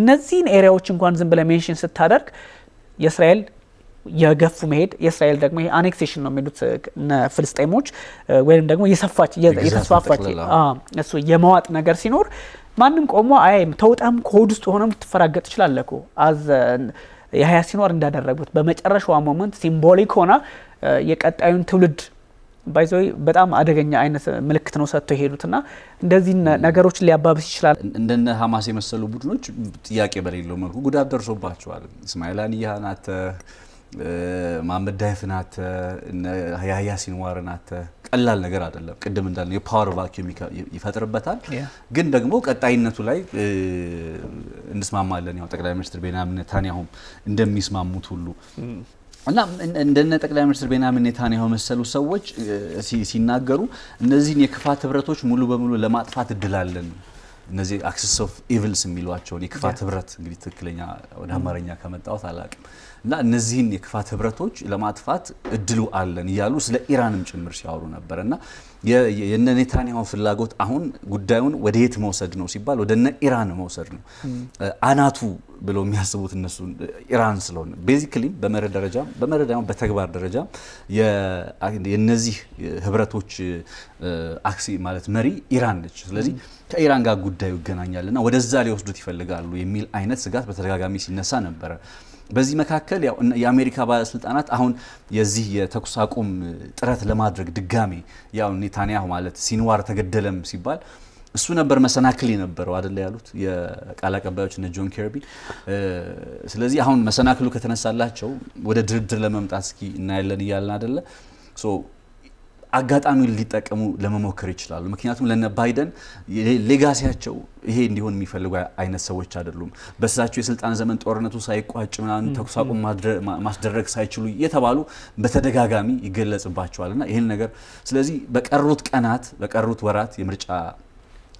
እነዚህን ኤሪያዎች እንኳን ዝም ብለህ ሜንሽን ስታደርግ የእስራኤል የገፉ መሄድ የእስራኤል ደግሞ አኔክሴሽን ነው የሚሉት ፍልስጤሞች ወይም ደግሞ የሰፋች የተስፋፋች እሱ የመዋጥ ነገር ሲኖር ማንም ቆሞ አይም ተውጣም ከሆድ ውስጥ ሆነም ትፈራገጥ ትችላለህ እኮ የሀያ ሲኗር እንዳደረጉት በመጨረሻዋ ሞመንት ሲምቦሊክ ሆና የቀጣዩን ትውልድ ባይዘይ በጣም አደገኛ አይነት ምልክት ነው ሰጥተው የሄዱት እና እንደዚህ ነገሮችን ሊያባብስ ይችላል። እንደነ ሀማስ የመሰሉ ቡድኖች ጥያቄ በሌለው መልኩ ጉዳት ደርሶባቸዋል። እስማኤል አኒያህን ማመድ ዳይፍን አተ ያህያ ሲንዋርን አተ ቀላል ነገር አይደለም። ቅድም እንዳልነው የፓወር ቫኪዩም ይፈጥርበታል። ግን ደግሞ ቀጣይነቱ ላይ እንስማማለን። ያው ጠቅላይ ሚኒስትር ቤንያሚን ኔታንያሁም እንደሚስማሙት ሁሉ እና እንደነ ጠቅላይ ሚኒስትር ቤንያሚን ኔታንያሁ መሰሉ ሰዎች ሲናገሩ እነዚህን የክፋት ህብረቶች ሙሉ በሙሉ ለማጥፋት እድላለን እነዚህ አክሰስ ኦፍ ኢቭልስ የሚሏቸውን የክፋት ህብረት እንግዲህ ትክክለኛ ወደ mm. አማርኛ ከመጣሁት አላቅም እና እነዚህን የክፋት ህብረቶች ለማጥፋት እድሉ አለን እያሉ ስለ ኢራንም ጭምር ሲያወሩ ነበር እና የነ ኔታንያሁ ፍላጎት አሁን ጉዳዩን ወደ የት መውሰድ ነው ሲባል ወደ ነ ኢራን መውሰድ ነው። mm. አናቱ ብለው የሚያስቡት እነሱ ኢራን ስለሆነ ቤዚክሊ በመርህ ደረጃ በመርህ በተግባር ደረጃ የነዚህ ህብረቶች አክሲ ማለት መሪ ኢራን ነች። ስለዚህ mm. ከኢራን ጋር ጉዳዩ እና ወደዛ ሊወስዱት ይፈልጋሉ የሚል አይነት ስጋት በተደጋጋሚ ሲነሳ ነበረ። በዚህ መካከል የአሜሪካ ባለስልጣናት አሁን የዚህ የተኩስ አቁም ጥረት ለማድረግ ድጋሜ ያው ኔታንያሁ ማለት ሲንዋር ተገደለም ሲባል እሱ ነበር መሰናክል የነበረው አደለ ያሉት የቃል አቀባዮች እነ ጆን ኬርቢ። ስለዚህ አሁን መሰናክሉ ከተነሳላቸው ወደ ድርድር ለመምጣት እስኪ እናያለን እያለን አደለ አጋጣሚውን ሊጠቀሙ ለመሞከር ይችላሉ። ምክንያቱም ለነ ባይደን ሌጋሲያቸው ይሄ እንዲሆን የሚፈልጉ አይነት ሰዎች አይደሉም። በሳቸው የስልጣን ዘመን ጦርነቱ ሳይቋጭ ምናምን ተኩስ አቁም ማስደረግ ሳይችሉ እየተባሉ በተደጋጋሚ ይገለጽባቸዋል እና ይህን ነገር ስለዚህ በቀሩት ቀናት በቀሩት ወራት የምርጫ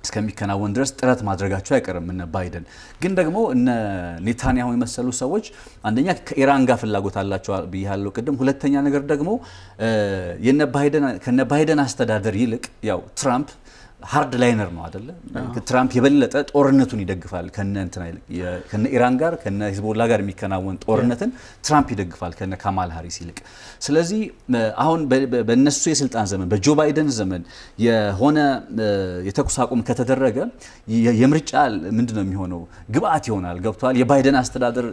እስከሚከናወን ድረስ ጥረት ማድረጋቸው አይቀርም። እነ ባይደን ግን ደግሞ እነ ኔታንያሁ የመሰሉ ሰዎች አንደኛ ከኢራን ጋር ፍላጎት አላቸው ብያለው ቅድም። ሁለተኛ ነገር ደግሞ ከነ ባይደን አስተዳደር ይልቅ ያው ትራምፕ ሀርድ ላይነር ነው አደለ? ትራምፕ የበለጠ ጦርነቱን ይደግፋል ከነ ኢራን ጋር ከነ ሂዝቦላ ጋር የሚከናወን ጦርነትን ትራምፕ ይደግፋል ከነ ካማል ሀሪስ ይልቅ። ስለዚህ አሁን በእነሱ የስልጣን ዘመን በጆ ባይደን ዘመን የሆነ የተኩስ አቁም ከተደረገ የምርጫ ምንድን ነው የሚሆነው? ግብአት ይሆናል። ገብቷል። የባይደን አስተዳደር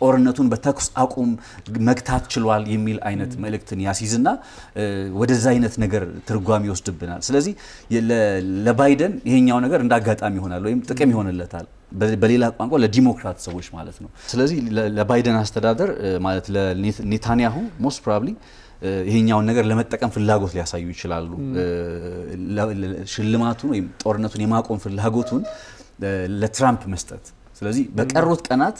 ጦርነቱን በተኩስ አቁም መግታት ችሏል የሚል አይነት መልእክትን ያስይዝና ወደዛ አይነት ነገር ትርጓሚ ይወስድብናል። ስለዚህ ለባይደን ይሄኛው ነገር እንዳጋጣሚ ይሆናል ወይም ጥቅም ይሆንለታል። በሌላ ቋንቋ ለዲሞክራት ሰዎች ማለት ነው። ስለዚህ ለባይደን አስተዳደር ማለት ለኔታንያሁ ሞስት ፕሮባብሊ ይሄኛውን ነገር ለመጠቀም ፍላጎት ሊያሳዩ ይችላሉ። ሽልማቱን ወይም ጦርነቱን የማቆም ፍላጎቱን ለትራምፕ መስጠት። ስለዚህ በቀሩት ቀናት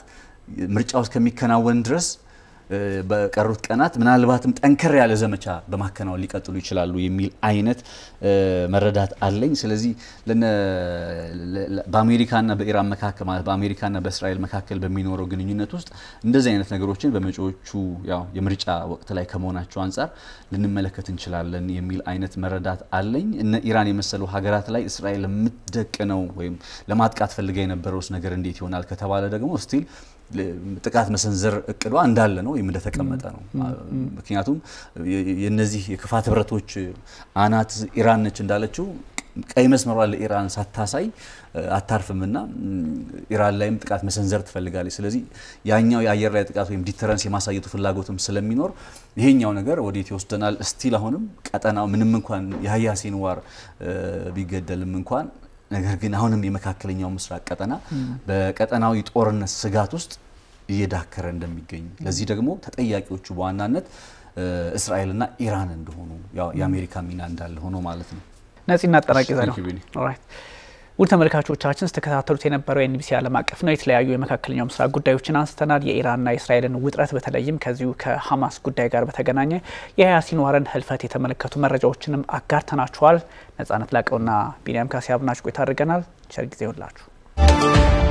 ምርጫው እስከሚከናወን ድረስ በቀሩት ቀናት ምናልባትም ጠንከር ያለ ዘመቻ በማከናወን ሊቀጥሉ ይችላሉ የሚል አይነት መረዳት አለኝ። ስለዚህ በአሜሪካና በኢራን መካከል ማለት በአሜሪካና በእስራኤል መካከል በሚኖረው ግንኙነት ውስጥ እንደዚህ አይነት ነገሮችን በመጪዎቹ የምርጫ ወቅት ላይ ከመሆናቸው አንጻር ልንመለከት እንችላለን የሚል አይነት መረዳት አለኝ። እነ ኢራን የመሰሉ ሀገራት ላይ እስራኤል የምትደቅነው ወይም ለማጥቃት ፈልጋ የነበረውስ ነገር እንዴት ይሆናል ከተባለ ደግሞ ስቲል ጥቃት መሰንዘር እቅዷ እንዳለ ነው ወይም እንደተቀመጠ ነው። ምክንያቱም የነዚህ የክፋት ህብረቶች አናት ኢራን ነች እንዳለችው ቀይ መስመሯ ለኢራን ሳታሳይ አታርፍምና ኢራን ላይም ጥቃት መሰንዘር ትፈልጋለች። ስለዚህ ያኛው የአየር ላይ ጥቃት ወይም ዲተረንስ የማሳየቱ ፍላጎትም ስለሚኖር ይሄኛው ነገር ወዴት ይወስደናል? እስቲል አሁንም ቀጠናው ምንም እንኳን የሀያ ሲንዋር ቢገደልም እንኳን ነገር ግን አሁንም የመካከለኛው ምስራቅ ቀጠና በቀጠናዊ ጦርነት ስጋት ውስጥ እየዳከረ እንደሚገኝ ለዚህ ደግሞ ተጠያቂዎቹ በዋናነት እስራኤልና ኢራን እንደሆኑ የአሜሪካ ሚና እንዳለ ሆኖ ማለት ነው። ነፂ እናጠናቂ ውድ ተመልካቾቻችን ስተከታተሉት የነበረው የኤንቢሲ ዓለም አቀፍ ነው። የተለያዩ የመካከለኛው ምስራቅ ጉዳዮችን አንስተናል። የኢራንና የእስራኤልን ውጥረት በተለይም ከዚሁ ከሀማስ ጉዳይ ጋር በተገናኘ የያህያ ዋረን ህልፈት የተመለከቱ መረጃዎችንም አጋርተናችኋል። ነጻነት ላቀውና ቢንያም ካሴ ቆይታ አድርገናል። ቸር ጊዜ ሁላችሁ